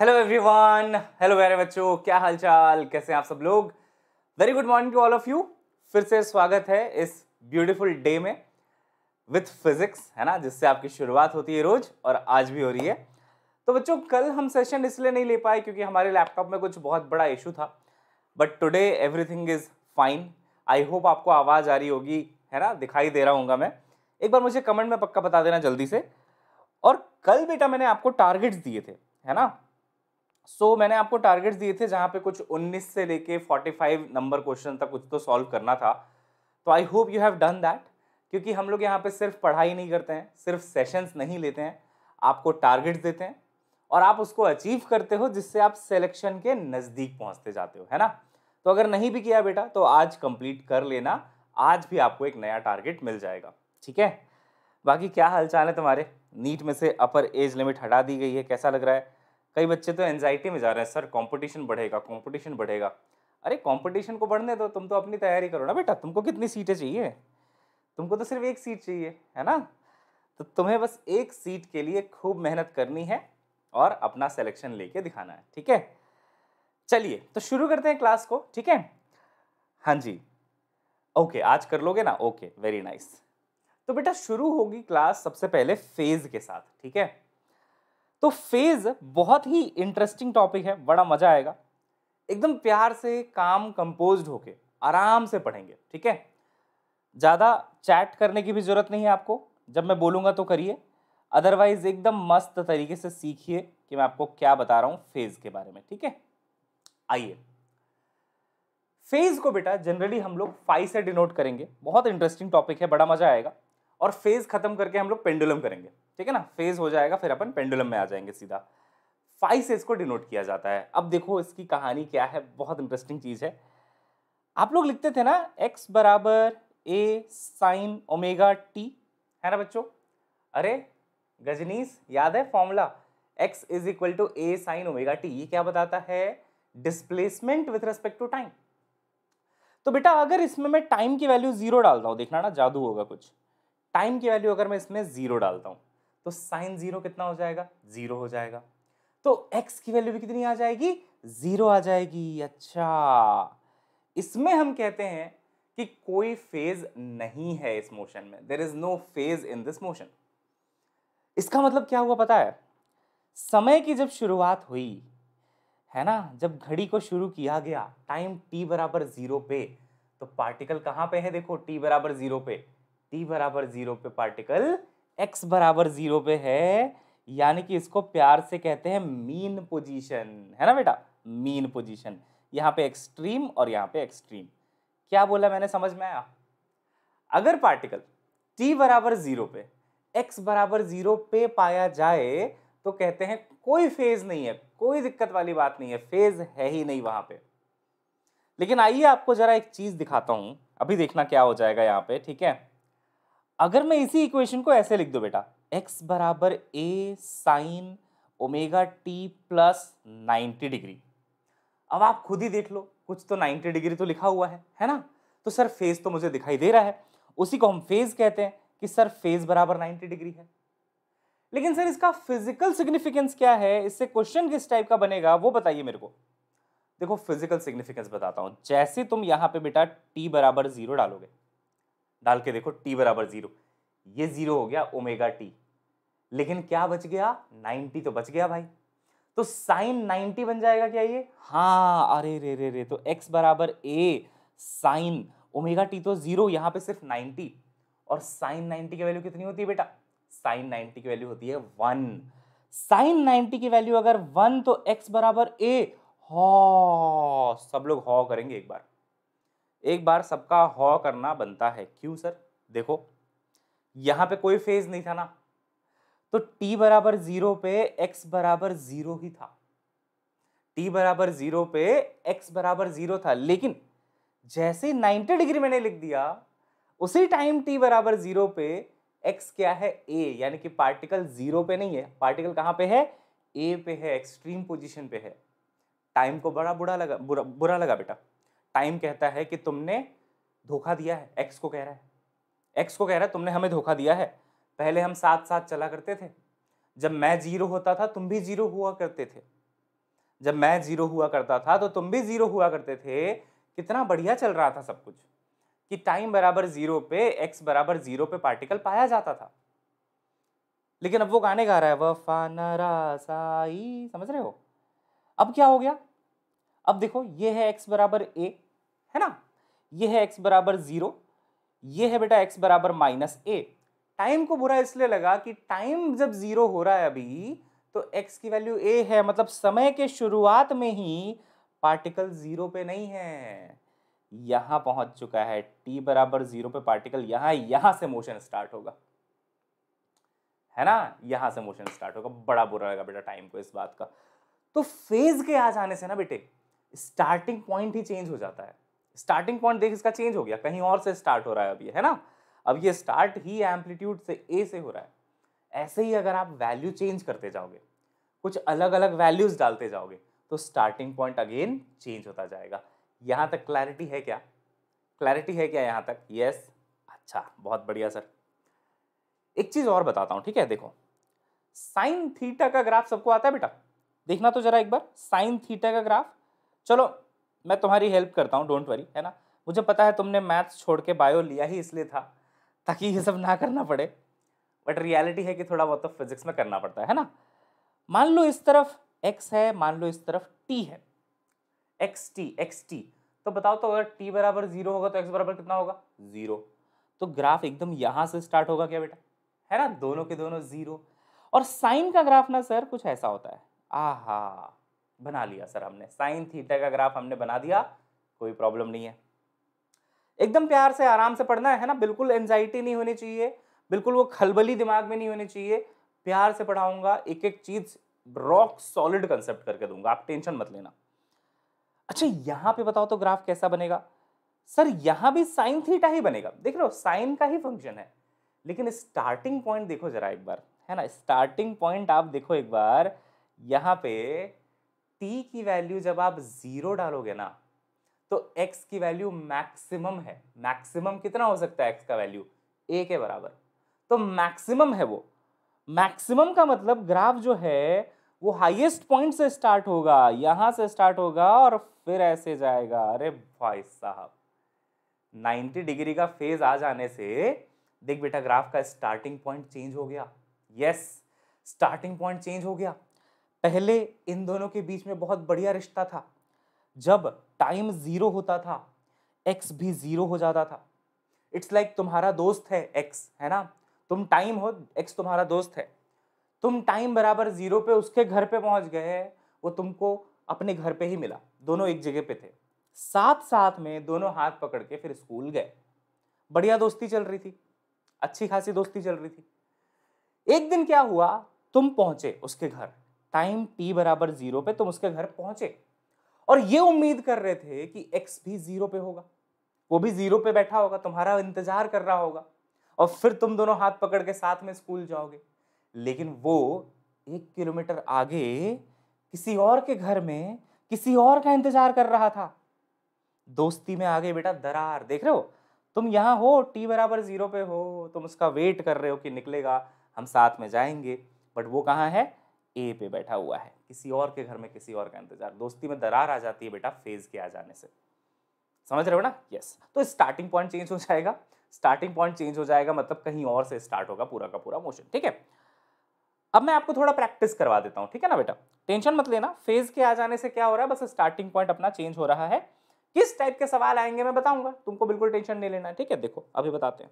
Hello everyone hello मेरे बच्चों क्या हालचाल कैसे हैं आप सब लोग very good morning to all of you फिर से स्वागत है इस ब्यूटीफुल डे में विथ फिजिक्स है ना जिससे आपकी शुरुआत होती है रोज और आज भी हो रही है तो बच्चों कल हम सेशन इसलिए नहीं ले पाए क्योंकि हमारे लैपटॉप में कुछ बहुत बड़ा इशू था but today everything is fine I hope आपको आवाज़ आ रही होगी है ना दिखाई दे रहा हूँ मैं एक बार मुझे कमेंट में पक्का बता देना जल्दी से और कल बेटा मैंने आपको टारगेट्स दिए थे है ना सो so, मैंने आपको टारगेट्स दिए थे जहाँ पे कुछ 19 से लेके 45 नंबर क्वेश्चन तक कुछ तो सॉल्व करना था तो I hope you have done that क्योंकि हम लोग यहाँ पे सिर्फ पढ़ाई नहीं करते हैं सिर्फ सेशंस नहीं लेते हैं आपको टारगेट्स देते हैं और आप उसको अचीव करते हो जिससे आप सेलेक्शन के नज़दीक पहुँचते जाते हो है ना तो अगर नहीं भी किया बेटा तो आज कंप्लीट कर लेना आज भी आपको एक नया टारगेट मिल जाएगा ठीक है बाकी क्या हालचाल है तुम्हारे नीट में से अपर एज लिमिट हटा दी गई है कैसा लग रहा है कई बच्चे तो एनजाइटी में जा रहे हैं सर कंपटीशन बढ़ेगा कंपटीशन बढ़ेगा अरे कंपटीशन को बढ़ने दो तुम तो अपनी तैयारी करो ना बेटा तुमको कितनी सीटें चाहिए तुमको तो सिर्फ एक सीट चाहिए है ना तो तुम्हें बस एक सीट के लिए खूब मेहनत करनी है और अपना सिलेक्शन लेके दिखाना है ठीक है चलिए तो शुरू करते हैं क्लास को ठीक है हाँ जी ओके आज कर लोगे ना ओके वेरी नाइस तो बेटा शुरू होगी क्लास सबसे पहले फेज के साथ ठीक है तो फेज बहुत ही इंटरेस्टिंग टॉपिक है बड़ा मजा आएगा एकदम प्यार से काम कंपोज होके आराम से पढ़ेंगे ठीक है ज़्यादा चैट करने की भी ज़रूरत नहीं है आपको जब मैं बोलूँगा तो करिए अदरवाइज एकदम मस्त तरीके से सीखिए कि मैं आपको क्या बता रहा हूँ फेज़ के बारे में ठीक है आइए फेज़ को बेटा जनरली हम लोग फाइव से डिनोट करेंगे बहुत इंटरेस्टिंग टॉपिक है बड़ा मज़ा आएगा और फेज खत्म करके हम लोग पेंडुलम करेंगे ठीक है ना फेज हो जाएगा फिर अपन पेंडुलम में आ जाएंगे सीधा फाइव से इसको डिनोट किया जाता है अब देखो इसकी कहानी क्या है बहुत इंटरेस्टिंग चीज़ है आप लोग लिखते थे ना एक्स बराबर ए साइन ओमेगा टी है ना बच्चों अरे गजनीस याद है formula x is equal to a sine omega t ये क्या बताता है displacement with respect to time तो बेटा अगर इसमें मैं टाइम की वैल्यू जीरो डालता हूँ देखना ना जादू होगा कुछ टाइम की वैल्यू अगर मैं इसमें ज़ीरो डालता हूँ तो साइन ज़ीरो कितना हो जाएगा ज़ीरो हो जाएगा तो एक्स की वैल्यू भी कितनी आ जाएगी ज़ीरो आ जाएगी अच्छा इसमें हम कहते हैं कि कोई फेज नहीं है इस मोशन में there is no phase in this motion इसका मतलब क्या हुआ पता है समय की जब शुरुआत हुई है ना जब घड़ी को शुरू किया गया टाइम टी बराबर ज़ीरो पे तो पार्टिकल कहाँ पे है देखो टी बराबर ज़ीरो पे टी बराबर जीरो पे पार्टिकल एक्स बराबर जीरो पे है यानी कि इसको प्यार से कहते हैं मीन पोजीशन है ना बेटा मीन पोजीशन यहाँ पे एक्सट्रीम और यहाँ पे एक्सट्रीम क्या बोला मैंने समझ में आया अगर पार्टिकल टी बराबर जीरो पे एक्स बराबर जीरो पे पाया जाए तो कहते हैं कोई फेज नहीं है कोई दिक्कत वाली बात नहीं है फेज है ही नहीं वहां पे लेकिन आइए आपको जरा एक चीज़ दिखाता हूं अभी देखना क्या हो जाएगा यहाँ पे ठीक है अगर मैं इसी इक्वेशन को ऐसे लिख दो बेटा एक्स बराबर a sine omega T plus ninety degree अब आप खुद ही देख लो कुछ तो नाइन्टी डिग्री तो लिखा हुआ है है ना तो सर फेज तो मुझे दिखाई दे रहा है उसी को हम फेज कहते हैं कि सर फेज बराबर नाइन्टी डिग्री है लेकिन सर इसका फिजिकल सिग्निफिकेंस क्या है इससे क्वेश्चन किस टाइप का बनेगा वो बताइए मेरे को देखो फिजिकल सिग्निफिकेंस बताता हूँ जैसे तुम यहाँ पे बेटा टी बराबर जीरो डालोगे डाल के देखो टी बराबर जीरो ये जीरो हो गया ओमेगा टी लेकिन क्या बच गया नाइनटी तो बच गया भाई तो साइन नाइन्टी बन जाएगा क्या ये हाँ अरे रे रे रे तो एक्स बराबर ए साइन ओमेगा टी तो जीरो यहाँ पे सिर्फ नाइनटी और साइन नाइनटी की वैल्यू कितनी होती है बेटा साइन नाइनटी की वैल्यू होती है वन साइन नाइन्टी की वैल्यू अगर वन तो एक्स बराबर ए हॉ सब लोग हॉ करेंगे एक बार एक बार सबका हॉ करना बनता है क्यों सर देखो यहाँ पे कोई फेज नहीं था ना तो t बराबर जीरो पे x बराबर जीरो ही था t बराबर जीरो पे x बराबर जीरो था लेकिन जैसे 90 डिग्री मैंने लिख दिया उसी टाइम t बराबर जीरो पे x क्या है a यानी कि पार्टिकल जीरो पे नहीं है पार्टिकल कहाँ पे है a पे है एक्सट्रीम पोजिशन पे है टाइम को बड़ा बुरा लगा बुरा बुरा लगा बेटा टाइम कहता है कि तुमने धोखा दिया है एक्स को कह रहा है एक्स को कह रहा है तुमने हमें धोखा दिया है पहले हम साथ साथ चला करते थे जब मैं जीरो होता था तुम भी जीरो हुआ करते थे जब मैं जीरो हुआ करता था तो तुम भी जीरो हुआ करते थे कितना बढ़िया चल रहा था सब कुछ कि टाइम बराबर जीरो पे एक्स बराबर जीरो पे पार्टिकल पाया जाता था लेकिन अब वो गाने गा रहा है वफा नारासाई समझ रहे हो अब क्या हो गया अब देखो ये है एक्स बराबर ए है ना ये है एक्स बराबर ज़ीरो ये है बेटा एक्स बराबर माइनस ए टाइम को बुरा इसलिए लगा कि टाइम जब ज़ीरो हो रहा है अभी तो एक्स की वैल्यू ए है मतलब समय के शुरुआत में ही पार्टिकल ज़ीरो पे नहीं है यहां पहुंच चुका है टी बराबर ज़ीरो पे पार्टिकल यहां यहां से मोशन स्टार्ट होगा है ना यहां से मोशन स्टार्ट होगा बड़ा बुरा लगा बेटा टाइम को इस बात का तो फेज के आ जाने से ना बेटे स्टार्टिंग पॉइंट ही चेंज हो जाता है स्टार्टिंग पॉइंट देख इसका चेंज हो गया कहीं और से स्टार्ट हो रहा है अब ये है ना अब ये स्टार्ट ही एम्पलीट्यूड से ए से हो रहा है ऐसे ही अगर आप वैल्यू चेंज करते जाओगे कुछ अलग अलग वैल्यूज डालते जाओगे तो स्टार्टिंग पॉइंट अगेन चेंज होता जाएगा यहाँ तक क्लैरिटी है क्या क्लैरिटी है क्या यहाँ तक यस yes. अच्छा बहुत बढ़िया सर एक चीज़ और बताता हूँ ठीक है देखो साइन थीटा का ग्राफ सबको आता है बेटा देखना तो जरा एक बार साइन थीटा का ग्राफ चलो मैं तुम्हारी हेल्प करता हूँ डोंट वरी है ना मुझे पता है तुमने मैथ्स छोड़ के बायो लिया ही इसलिए था ताकि ये सब ना करना पड़े बट रियलिटी है कि थोड़ा बहुत तो फिजिक्स में करना पड़ता है, ना मान लो इस तरफ एक्स है मान लो इस तरफ टी है एक्स टी एक्स टी तो बताओ तो अगर टी बराबर जीरो होगा तो एक्स बराबर कितना होगा जीरो तो ग्राफ एकदम यहाँ से स्टार्ट होगा क्या बेटा है ना दोनों के दोनों जीरो और साइन का ग्राफ ना सर कुछ ऐसा होता है आहा बना लिया सर हमने साइन थीटा का ग्राफ हमने बना दिया कोई प्रॉब्लम नहीं है एकदम प्यार से आराम से पढ़ना है ना बिल्कुल एनजाइटी नहीं होनी चाहिए बिल्कुल वो खलबली दिमाग में नहीं होनी चाहिए प्यार से पढ़ाऊंगा एक एक चीज रॉक सॉलिड कंसेप्ट करके दूंगा आप टेंशन मत लेना अच्छा यहाँ पे बताओ तो ग्राफ कैसा बनेगा सर यहाँ भी साइन थीटा ही बनेगा देख लो साइन का ही फंक्शन है लेकिन स्टार्टिंग पॉइंट देखो जरा एक बार है ना स्टार्टिंग पॉइंट आप देखो एक बार यहाँ पे टी की वैल्यू जब आप जीरो डालोगे ना तो एक्स की वैल्यू मैक्सिमम है मैक्सिमम कितना हो सकता है एक्स का वैल्यू ए के बराबर तो मैक्सिमम है वो मैक्सिमम का मतलब ग्राफ जो है वो हाईएस्ट पॉइंट से स्टार्ट होगा यहां से स्टार्ट होगा और फिर ऐसे जाएगा अरे भाई साहब 90 डिग्री का फेज आ जाने से देख बेटा ग्राफ का स्टार्टिंग पॉइंट चेंज हो गया यस स्टार्टिंग पॉइंट चेंज हो गया पहले इन दोनों के बीच में बहुत बढ़िया रिश्ता था जब टाइम ज़ीरो होता था एक्स भी ज़ीरो हो जाता था इट्स लाइक like तुम्हारा दोस्त है एक्स है ना तुम टाइम हो एक्स तुम्हारा दोस्त है तुम टाइम बराबर ज़ीरो पे उसके घर पे पहुंच गए वो तुमको अपने घर पे ही मिला दोनों एक जगह पे थे साथ साथ में दोनों हाथ पकड़ के फिर स्कूल गए बढ़िया दोस्ती चल रही थी अच्छी खासी दोस्ती चल रही थी एक दिन क्या हुआ तुम पहुंचे उसके घर टाइम टी बराबर जीरो पे तुम उसके घर पहुंचे और ये उम्मीद कर रहे थे कि एक्स भी जीरो पे होगा वो भी जीरो पे बैठा होगा तुम्हारा इंतजार कर रहा होगा और फिर तुम दोनों हाथ पकड़ के साथ में स्कूल जाओगे लेकिन वो एक किलोमीटर आगे किसी और के घर में किसी और का इंतजार कर रहा था दोस्ती में आगे बेटा दरार देख रहे हो तुम यहाँ हो टी बराबर जीरो पे हो तुम उसका वेट कर रहे हो कि निकलेगा हम साथ में जाएंगे बट वो कहाँ है ए पे बैठा हुआ है किसी और के घर में किसी और का इंतजार दोस्ती में दरार आ जाती है बेटा फेज के आ जाने से समझ रहे हो ना यस तो स्टार्टिंग पॉइंट चेंज हो जाएगा स्टार्टिंग पॉइंट चेंज हो जाएगा मतलब कहीं और से स्टार्ट होगा पूरा का पूरा मोशन ठीक है अब मैं आपको थोड़ा प्रैक्टिस करवा देता हूँ ठीक है ना बेटा टेंशन मत लेना फेज के आ जाने से क्या हो रहा है बस स्टार्टिंग पॉइंट अपना चेंज हो रहा है किस टाइप के सवाल आएंगे मैं बताऊंगा तुमको बिल्कुल टेंशन नहीं लेना ठीक है देखो अभी बताते हैं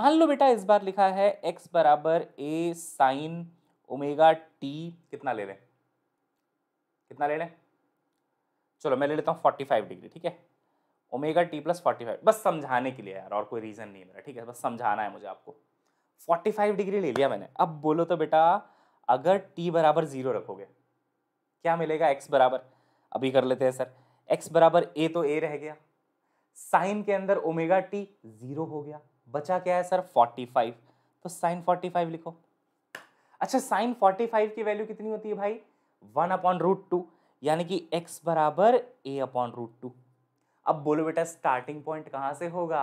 मान लो बेटा इस बार लिखा है एक्स बराबर ए साइन ओमेगा टी कितना ले लें कितना ले लें चलो मैं ले लेता हूँ फोर्टी फाइव डिग्री ठीक है omega T plus forty five बस समझाने के लिए यार और कोई रीज़न नहीं मेरा ठीक है बस समझाना है मुझे आपको फोर्टी फाइव डिग्री ले लिया मैंने अब बोलो तो बेटा अगर टी बराबर ज़ीरो रखोगे क्या मिलेगा एक्स बराबर अभी कर लेते हैं सर एक्स बराबर ए तो ए रह गया साइन के अंदर ओमेगा टी ज़ीरो हो गया बचा क्या है सर फोर्टी फाइव तो साइन फोर्टी फाइव लिखो अच्छा साइन फोर्टी फाइव की वैल्यू कितनी होती है भाई वन अपॉन रूट टू यानी कि एक्स बराबर ए अपॉन रूट टू अब बोलो बेटा स्टार्टिंग पॉइंट कहाँ से होगा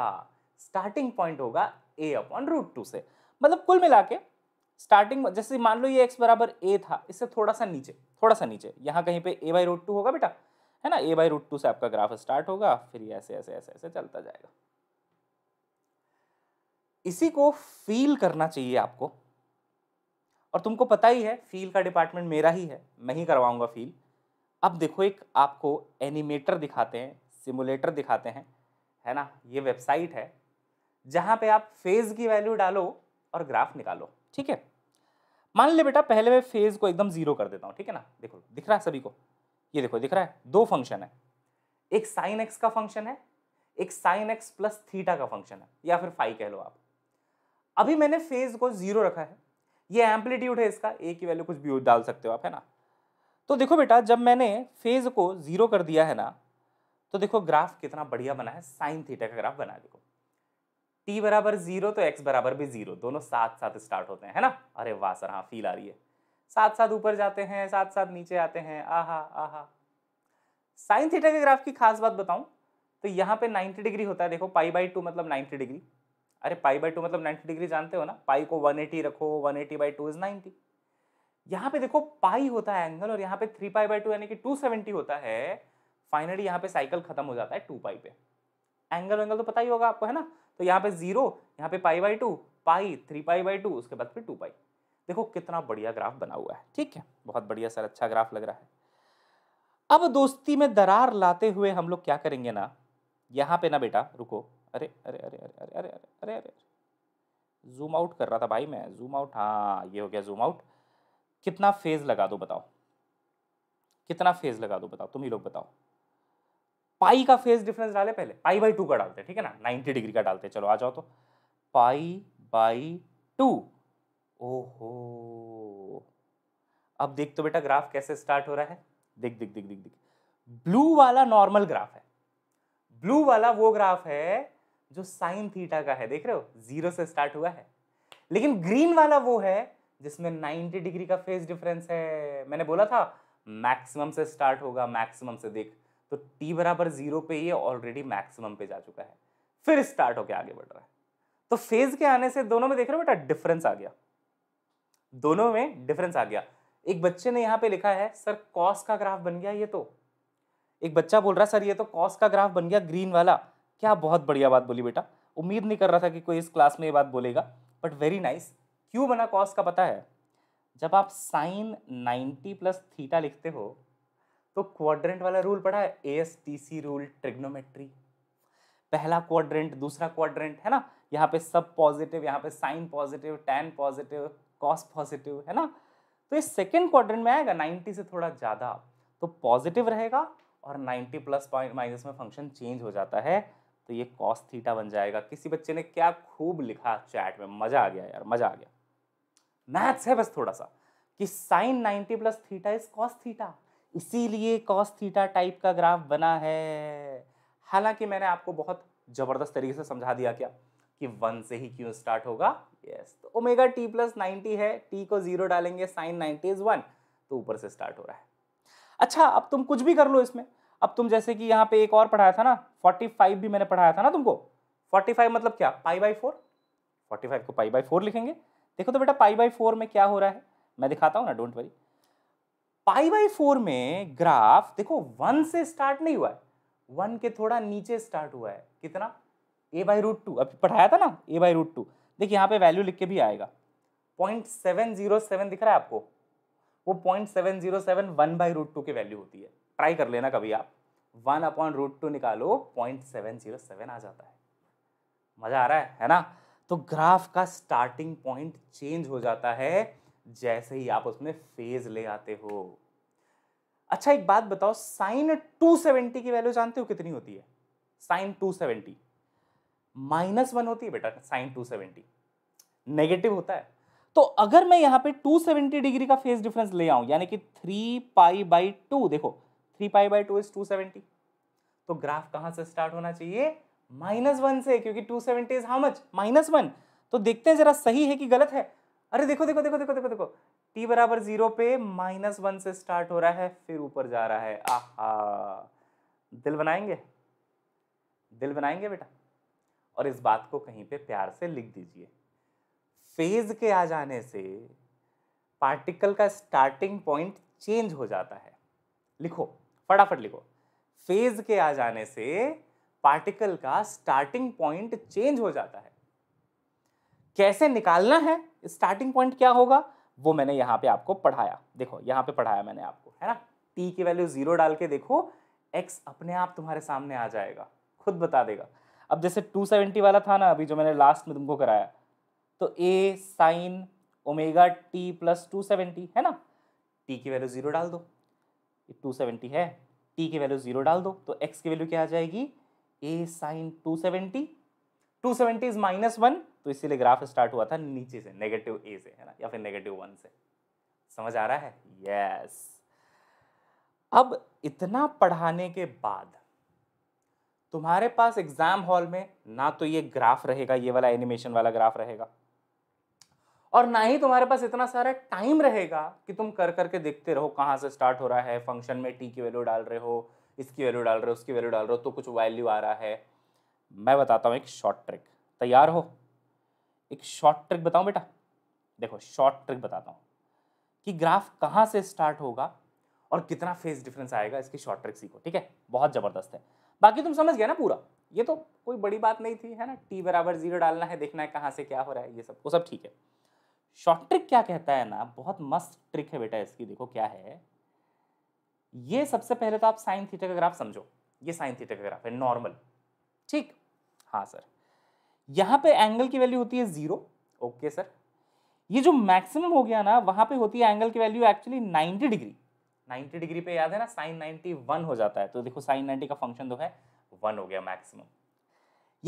स्टार्टिंग पॉइंट होगा ए अपॉन रूट टू से मतलब कुल मिला के स्टार्टिंग जैसे मान लो ये एक्स बराबर ए था इससे थोड़ा सा नीचे थोड़ा सा नीचे यहाँ कहीं पे ए बाई रूट टू होगा बेटा है ना ए बाई रूट टू से आपका ग्राफ स्टार्ट होगा फिर ऐसे ऐसे ऐसे ऐसे चलता जाएगा इसी को फील करना चाहिए आपको और तुमको पता ही है फील का डिपार्टमेंट मेरा ही है मैं ही करवाऊंगा फील अब देखो एक आपको एनिमेटर दिखाते हैं सिमुलेटर दिखाते हैं है ना ये वेबसाइट है जहाँ पे आप फेज़ की वैल्यू डालो और ग्राफ निकालो ठीक है मान ले बेटा पहले मैं फेज़ को एकदम ज़ीरो कर देता हूँ ठीक है ना देखो दिख रहा है सभी को ये देखो दिख रहा है दो फंक्शन है एक साइन एक्स का फंक्शन है एक साइन एक्स प्लस थीटा का फंक्शन है या फिर फाइव कह लो आप अभी मैंने फेज़ को ज़ीरो रखा है ये एम्पलीट्यूड है इसका ए की वैल्यू कुछ भी डाल सकते हो आप है ना तो देखो बेटा जब मैंने फेज को जीरो कर दिया है ना तो देखो ग्राफ कितना बढ़िया बना है साइन थीटा का ग्राफ बना देखो टी बराबर जीरो तो एक्स बराबर भी जीरो दोनों साथ साथ स्टार्ट होते हैं है ना अरे वाह सर हाँ फील आ रही है साथ साथ ऊपर जाते हैं साथ साथ नीचे आते हैं आहा आहा साइन थीटा के ग्राफ की खास बात बताऊं तो यहाँ पे 90 डिग्री होता है देखो पाई बाई टू मतलब 90 डिग्री अरे पाई बाई टू मतलब नाइन्टी डिग्री जानते हो ना पाई को वन एटी रखो one eighty by two is ninety यहाँ पे देखो पाई होता है एंगल और यहाँ पे थ्री पाई बाई टू यानी कि टू सेवेंटी होता है फाइनली यहाँ पे साइकिल खत्म हो जाता है टू पाई पे एंगल वेंगल तो पता ही होगा आपको है ना तो यहाँ पे जीरो यहाँ पे pi by two pi three pi by two उसके बाद फिर टू पाई देखो कितना बढ़िया ग्राफ बना हुआ है ठीक है बहुत बढ़िया सर अच्छा ग्राफ लग रहा है अब दोस्ती में दरार लाते हुए हम लोग क्या करेंगे ना यहाँ पे ना बेटा रुको अरे अरे अरे अरे अरे अरे अरे अरे अरे जूम आउट कर रहा था भाई मैं जूम आउट हाँ ये हो गया जूम आउट कितना फेज लगा दो बताओ कितना फेज लगा दो बताओ तुम ही लोग बताओ पाई का फेज डिफरेंस डाले पहले पाई बाई टू का डालते ठीक है ना नाइन्टी डिग्री का डालते चलो आ जाओ तो पाई बाई टू ओहो अब देख तो बेटा ग्राफ कैसे स्टार्ट हो रहा है देख देख देख देख देख ब्लू वाला नॉर्मल ग्राफ है ब्लू वाला वो ग्राफ है जो साइन थीटा का है देख रहे हो जीरो से स्टार्ट हुआ है लेकिन ग्रीन वाला वो है जिसमें 90 डिग्री का फेज डिफरेंस है मैंने बोला था मैक्सिमम से स्टार्ट होगा मैक्सिमम से देख तो टी बराबर जीरो पे ये ऑलरेडी मैक्सिमम पे जा चुका है फिर स्टार्ट होकर आगे बढ़ रहा है तो फेज के आने से दोनों में देख रहे हो बेटा डिफरेंस आ गया दोनों में डिफरेंस आ गया एक बच्चे ने यहां पे लिखा है सर कॉस का ग्राफ बन गया ये तो एक बच्चा बोल रहा है सर ये तो कॉस का ग्राफ बन गया ग्रीन वाला क्या बहुत बढ़िया बात बोली बेटा उम्मीद नहीं कर रहा था कि कोई इस क्लास में ये बात बोलेगा बट वेरी नाइस क्यों बना कॉस का पता है जब आप साइन नाइन्टी प्लस थीटा लिखते हो तो क्वाड्रेंट वाला रूल पढ़ा है A S T C rule trigonometry पहला क्वाड्रेंट दूसरा क्वाड्रेंट है ना यहाँ पे सब पॉजिटिव यहाँ पे sine positive tan positive cos positive है ना तो ये सेकेंड क्वाड्रेंट में आएगा नाइन्टी से थोड़ा ज़्यादा तो पॉजिटिव रहेगा और नाइन्टी प्लस पॉइंट माइनस में फंक्शन चेंज हो जाता है तो ये कॉस थीटा बन जाएगा किसी बच्चे ने क्या खूब लिखा चैट में मज़ा आ गया यार मज़ा आ गया मैथ्स है बस थोड़ा सा कि sine 90 plus theta is cos theta इसीलिए कॉस थीटा टाइप का ग्राफ बना है हालांकि मैंने आपको बहुत ज़बरदस्त तरीके से समझा दिया क्या कि वन से ही क्यों स्टार्ट होगा यस yes. तो ओमेगा टी प्लस नाइन्टी है टी को जीरो डालेंगे साइन नाइन्टी इज वन तो ऊपर से स्टार्ट हो रहा है अच्छा अब तुम कुछ भी कर लो इसमें अब तुम जैसे कि यहाँ पे एक और पढ़ाया था ना फोर्टी फाइव भी मैंने पढ़ाया था ना तुमको फोर्टी फाइव मतलब क्या pi by four forty five को पाई बाई फोर लिखेंगे देखो तो बेटा पाई बाई फोर में क्या हो रहा है मैं दिखाता हूँ ना don't worry pi by four में ग्राफ देखो वन से स्टार्ट नहीं हुआ है वन के थोड़ा नीचे स्टार्ट हुआ है कितना ए बाई रूट टू अभी पढ़ाया था ना ए बाई रूट टू देखिए यहाँ पे वैल्यू लिख के भी आएगा पॉइंट सेवन जीरो सेवन दिख रहा है आपको वो point seven zero seven one by root two की वैल्यू होती है ट्राई कर लेना कभी आप वन अपॉन रूट टू निकालो पॉइंट सेवन जीरो सेवन आ जाता है मज़ा आ रहा है है ना तो ग्राफ का स्टार्टिंग पॉइंट चेंज हो जाता है जैसे ही आप उसमें फेज ले आते हो अच्छा एक बात बताओ साइन टू सेवेंटी की वैल्यू जानते हो कितनी होती है sine two seventy minus one होती है बेटा साइन टू सेवेंटी नेगेटिव होता है तो अगर मैं यहां पे 270 डिग्री का फेज डिफरेंस ले आऊं यानी कि थ्री पाई बाई टू देखो three pi by two is two seventy तो ग्राफ कहाँ से स्टार्ट होना चाहिए माइनस वन से क्योंकि two seventy is how much minus one तो देखते हैं जरा सही है कि गलत है अरे देखो देखो देखो देखो देखो देखो टी बराबर जीरो पे माइनस वन से स्टार्ट हो रहा है फिर ऊपर जा रहा है आहा दिल बनाएंगे दिल बनाएंगे बेटा और इस बात को कहीं पे प्यार से लिख दीजिए फेज के आ जाने से पार्टिकल का स्टार्टिंग पॉइंट चेंज हो जाता है लिखो फटाफट लिखो फेज के आ जाने से पार्टिकल का स्टार्टिंग पॉइंट चेंज हो जाता है कैसे निकालना है स्टार्टिंग पॉइंट क्या होगा वो मैंने यहां पे आपको पढ़ाया देखो यहां पे पढ़ाया मैंने आपको है ना टी की वैल्यू जीरो डाल के देखो एक्स अपने आप तुम्हारे सामने आ जाएगा खुद बता देगा अब जैसे 270 वाला था ना अभी जो मैंने लास्ट में तुमको कराया तो a sine omega T plus two है ना टी की वैल्यू जीरो डाल दो टू सेवेंटी है टी की वैल्यू जीरो डाल दो तो एक्स की वैल्यू क्या आ जाएगी a sine two two seventy is minus one तो इसीलिए ग्राफ स्टार्ट हुआ था नीचे से नेगेटिव ए से है ना या फिर नेगेटिव वन से समझ आ रहा है यस अब इतना पढ़ाने के बाद तुम्हारे पास एग्जाम हॉल में ना तो ये ग्राफ रहेगा ये वाला एनिमेशन वाला ग्राफ रहेगा और ना ही तुम्हारे पास इतना सारा टाइम रहेगा कि तुम कर करके देखते रहो कहाँ से स्टार्ट हो रहा है फंक्शन में टी की वैल्यू डाल रहे हो इसकी वैल्यू डाल रहे हो उसकी वैल्यू डाल रहे हो तो कुछ वैल्यू आ रहा है मैं बताता हूँ एक शॉर्ट ट्रिक तैयार हो एक शॉर्ट ट्रिक बताऊँ बेटा देखो शॉर्ट ट्रिक बताता हूँ कि ग्राफ कहाँ से स्टार्ट होगा और कितना फेज डिफरेंस आएगा इसकी शॉर्ट ट्रिक सीखो ठीक है बहुत ज़बरदस्त है बाकी तुम समझ गया ना पूरा ये तो कोई बड़ी बात नहीं थी है ना टी बराबर जीरो डालना है देखना है कहाँ से क्या हो रहा है ये सब वो सब ठीक है शॉर्ट ट्रिक क्या कहता है ना बहुत मस्त ट्रिक है बेटा इसकी देखो क्या है ये सबसे पहले तो आप साइन थीटा का ग्राफ समझो ये साइन थीटा का ग्राफ है नॉर्मल ठीक हाँ सर यहाँ पे एंगल की वैल्यू होती है जीरो ओके सर ये जो मैक्सिमम हो गया ना वहाँ पे होती है एंगल की वैल्यू एक्चुअली 90 डिग्री 90 डिग्री पे याद है ना साइन 91 हो जाता है तो देखो साइन 90 का फंक्शन तो है वन हो गया मैक्सिमम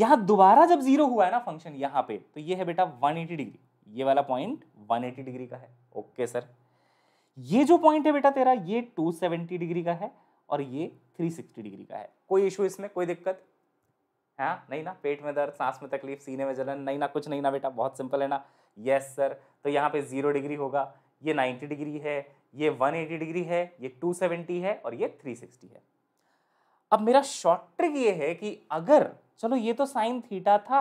यहाँ दोबारा जब जीरो हुआ है ना फंक्शन यहाँ पे तो ये है बेटा एटी डिग्री ये वाला पॉइंट 180 डिग्री का है ओके सर ये जो पॉइंट है बेटा तेरा ये 270 डिग्री का है और ये 360 डिग्री का है कोई इशू इसमें कोई दिक्कत है हाँ? नहीं ना पेट में दर्द सांस में तकलीफ सीने में जलन नहीं ना कुछ नहीं ना बेटा बहुत सिंपल है ना यस सर तो यहाँ पे जीरो डिग्री होगा ये नाइन्टी डिग्री है ये एटी डिग्री है ये सेवेंटी है और ये सिक्सटी है अब मेरा शॉर्ट ट्रिक ये है कि अगर चलो ये तो साइन थीटा था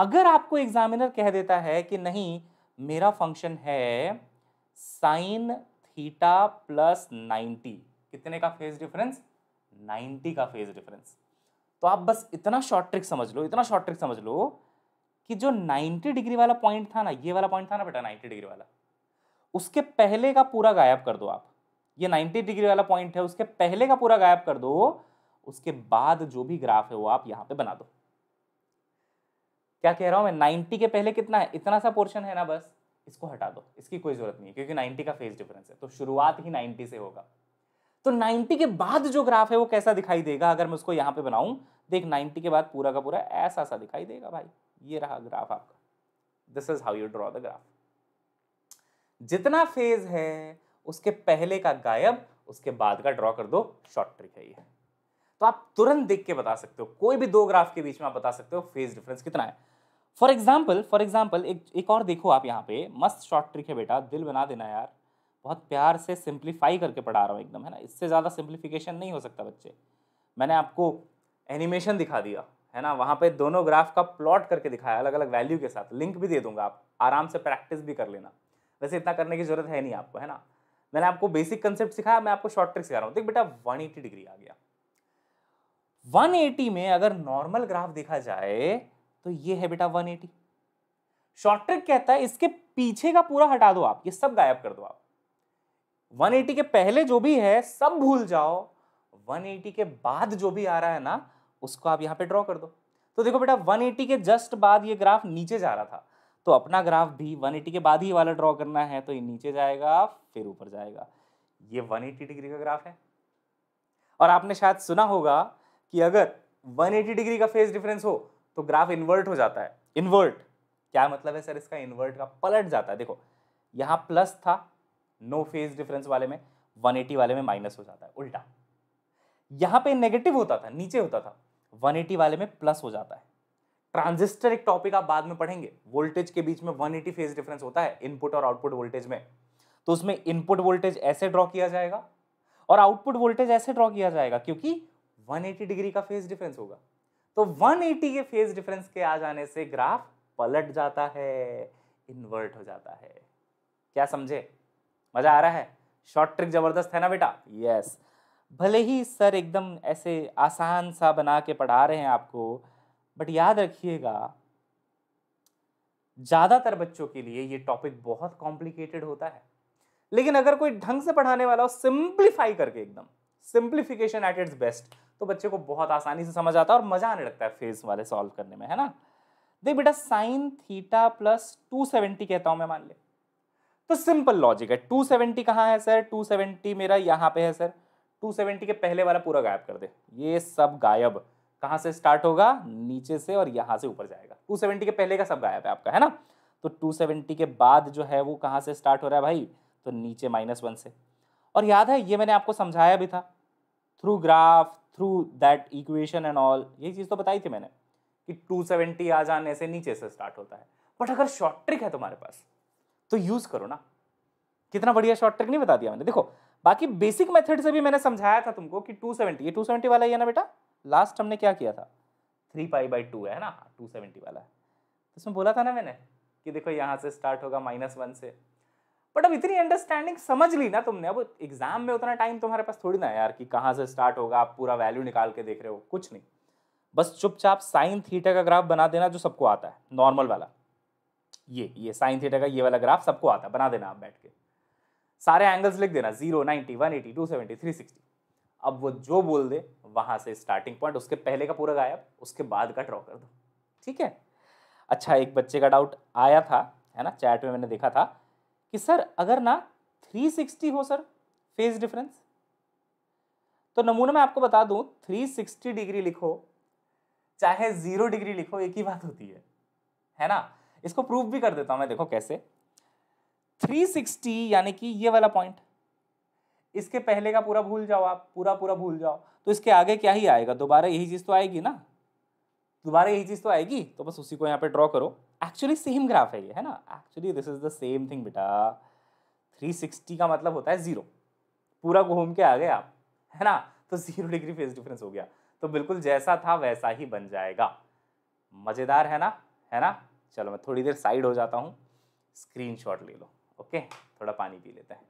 अगर आपको एग्जामिनर कह देता है कि नहीं मेरा फंक्शन है साइन थीटा प्लस नाइन्टी कितने का फेज डिफरेंस नाइन्टी का फेज डिफरेंस तो आप बस इतना शॉर्ट ट्रिक समझ लो इतना शॉर्ट ट्रिक समझ लो कि जो नाइन्टी डिग्री वाला पॉइंट था ना ये वाला पॉइंट था ना बेटा नाइन्टी डिग्री वाला उसके पहले का पूरा गायब कर दो आप ये नाइन्टी डिग्री वाला पॉइंट है उसके पहले का पूरा गायब कर दो उसके बाद जो भी ग्राफ है वो आप यहाँ पे बना दो क्या कह रहा हूँ मैं नाइन्टी के पहले कितना है इतना सा पोर्शन है ना बस इसको हटा दो इसकी कोई जरूरत नहीं है क्योंकि नाइन्टी का फेज डिफरेंस है तो शुरुआत ही नाइन्टी से होगा तो नाइन्टी के बाद जो ग्राफ है वो कैसा दिखाई देगा अगर मैं उसको यहाँ पे बनाऊं देख नाइन्टी के बाद पूरा का पूरा ऐसा सा दिखाई देगा भाई ये रहा ग्राफ आपका this is how you draw the graph जितना फेज है उसके पहले का गायब उसके बाद का ड्रॉ कर दो शॉर्ट ट्रिक है ये तो आप तुरंत देख के बता सकते हो कोई भी दो ग्राफ के बीच में आप बता सकते हो फेज डिफरेंस कितना है फॉर एग्जाम्पल फॉर एग्जाम्पल एक एक और देखो आप यहाँ पे मस्त शॉर्ट ट्रिक है बेटा दिल बना देना यार बहुत प्यार से सिंप्लीफाई करके पढ़ा रहा हूँ एकदम है ना इससे ज़्यादा सिंप्लीफिकेशन नहीं हो सकता बच्चे मैंने आपको एनिमेशन दिखा दिया है ना वहाँ पे दोनों ग्राफ का प्लॉट करके दिखाया अलग अलग वैल्यू के साथ लिंक भी दे दूंगा आप आराम से प्रैक्टिस भी कर लेना वैसे इतना करने की जरूरत है नहीं आपको है ना मैंने आपको बेसिक कंसेप्ट सिखाया मैं आपको शॉर्ट ट्रिक सिखा रहा हूँ देख बेटा वन डिग्री आ गया वन में अगर नॉर्मल ग्राफ देखा जाए तो ये है बेटा 180 शॉर्ट ट्रिक कहता है इसके पीछे का पूरा हटा दो आप ये सब गायब कर दो आप 180 के पहले जो भी है सब भूल जाओ 180 के बाद जो भी आ रहा है ना उसको आप यहां पे ड्रॉ कर दो तो देखो बेटा 180 के जस्ट बाद ये ग्राफ नीचे जा रहा था तो अपना ग्राफ भी 180 के बाद ही वाला ड्रॉ करना है तो ये नीचे जाएगा फिर ऊपर जाएगा ये 180 डिग्री का ग्राफ है और आपने शायद सुना होगा कि अगर 180 डिग्री का फेज डिफरेंस हो तो ग्राफ इन्वर्ट हो जाता है इन्वर्ट क्या मतलब है सर इसका इन्वर्ट का पलट जाता है देखो यहाँ प्लस था नो फेज डिफरेंस वाले में 180 वाले में माइनस हो जाता है उल्टा यहाँ पे नेगेटिव होता था नीचे होता था 180 वाले में प्लस हो जाता है ट्रांजिस्टर एक टॉपिक आप बाद में पढ़ेंगे वोल्टेज के बीच में 180 फेज डिफरेंस होता है इनपुट और आउटपुट वोल्टेज में तो उसमें इनपुट वोल्टेज ऐसे ड्रॉ किया जाएगा और आउटपुट वोल्टेज ऐसे ड्रॉ किया जाएगा क्योंकि 180 डिग्री का फेज डिफरेंस होगा तो 180 के फेज डिफरेंस के आ जाने से ग्राफ पलट जाता है इन्वर्ट हो जाता है क्या समझे मजा आ रहा है शॉर्ट ट्रिक जबरदस्त है ना बेटा यस भले ही सर एकदम ऐसे आसान सा बना के पढ़ा रहे हैं आपको बट याद रखिएगा ज़्यादातर बच्चों के लिए ये टॉपिक बहुत कॉम्प्लिकेटेड होता है लेकिन अगर कोई ढंग से पढ़ाने वाला हो सिंप्लीफाई करके एकदम सिंप्लीफिकेशन एट इट्स बेस्ट तो बच्चे को बहुत आसानी से समझ आता है और मजा आने लगता है फेज वाले सॉल्व करने में है ना देख बेटा sine theta plus two seventy कहता हूं मैं मान ले तो सिंपल लॉजिक है टू सेवेंटी कहाँ है सर टू सेवेंटी मेरा यहाँ पे है सर टू सेवेंटी के पहले वाला पूरा गायब कर दे ये सब गायब कहाँ से स्टार्ट होगा नीचे से और यहाँ से ऊपर जाएगा टू सेवेंटी के पहले का सब गायब है आपका है ना तो टू सेवेंटी के बाद जो है वो कहाँ से स्टार्ट हो रहा है भाई तो नीचे माइनस वन से और याद है ये मैंने आपको समझाया भी था through graph through that equation and all ये चीज़ तो बताई थी मैंने कि 270 आ जाने से नीचे से स्टार्ट होता है बट अगर शॉर्ट ट्रिक है तुम्हारे पास तो यूज़ करो ना कितना बढ़िया शॉर्ट ट्रिक नहीं बता दिया मैंने देखो बाकी बेसिक मेथड से भी मैंने समझाया था तुमको कि 270 ये 270 वाला ही है ना बेटा लास्ट हमने क्या किया था थ्री पाई बाई टू है ना टू सेवेंटी वाला है तो उसमें बोला था ना मैंने कि देखो यहाँ से स्टार्ट होगा माइनस वन से बट अब इतनी अंडरस्टैंडिंग समझ ली ना तुमने अब एग्जाम में उतना टाइम तुम्हारे पास थोड़ी ना यार कि कहाँ से स्टार्ट होगा आप पूरा वैल्यू निकाल के देख रहे हो कुछ नहीं बस चुपचाप साइन थीटा का ग्राफ बना देना जो सबको आता है नॉर्मल वाला ये ये साइन थीटा का ये वाला ग्राफ सबको आता है बना देना आप बैठ के सारे एंगल्स लिख देना zero ninety one eighty two seventy three sixty अब वो जो बोल दे वहां से स्टार्टिंग पॉइंट उसके पहले का पूरा गायब उसके बाद का ड्रॉ कर दो ठीक है अच्छा एक बच्चे का डाउट आया था है ना चैट में मैंने देखा था कि सर अगर ना 360 हो सर फेज डिफरेंस तो नमूना मैं आपको बता दूं 360 डिग्री लिखो चाहे जीरो डिग्री लिखो एक ही बात होती है है ना इसको प्रूव भी कर देता हूं मैं देखो कैसे 360 यानी कि ये वाला पॉइंट इसके पहले का पूरा भूल जाओ आप पूरा पूरा भूल जाओ तो इसके आगे क्या ही आएगा दोबारा यही चीज़ तो आएगी ना दोबारा यही चीज़ तो आएगी तो बस उसी को यहाँ पे ड्रॉ करो एक्चुअली सेम ग्राफ है ये है ना actually this is the same thing बेटा 360 का मतलब होता है जीरो पूरा घूम के आ गए आप है ना तो जीरो डिग्री फेज डिफरेंस हो गया तो बिल्कुल जैसा था वैसा ही बन जाएगा मज़ेदार है ना है ना चलो मैं थोड़ी देर साइड हो जाता हूँ स्क्रीनशॉट ले लो ओके थोड़ा पानी पी लेते हैं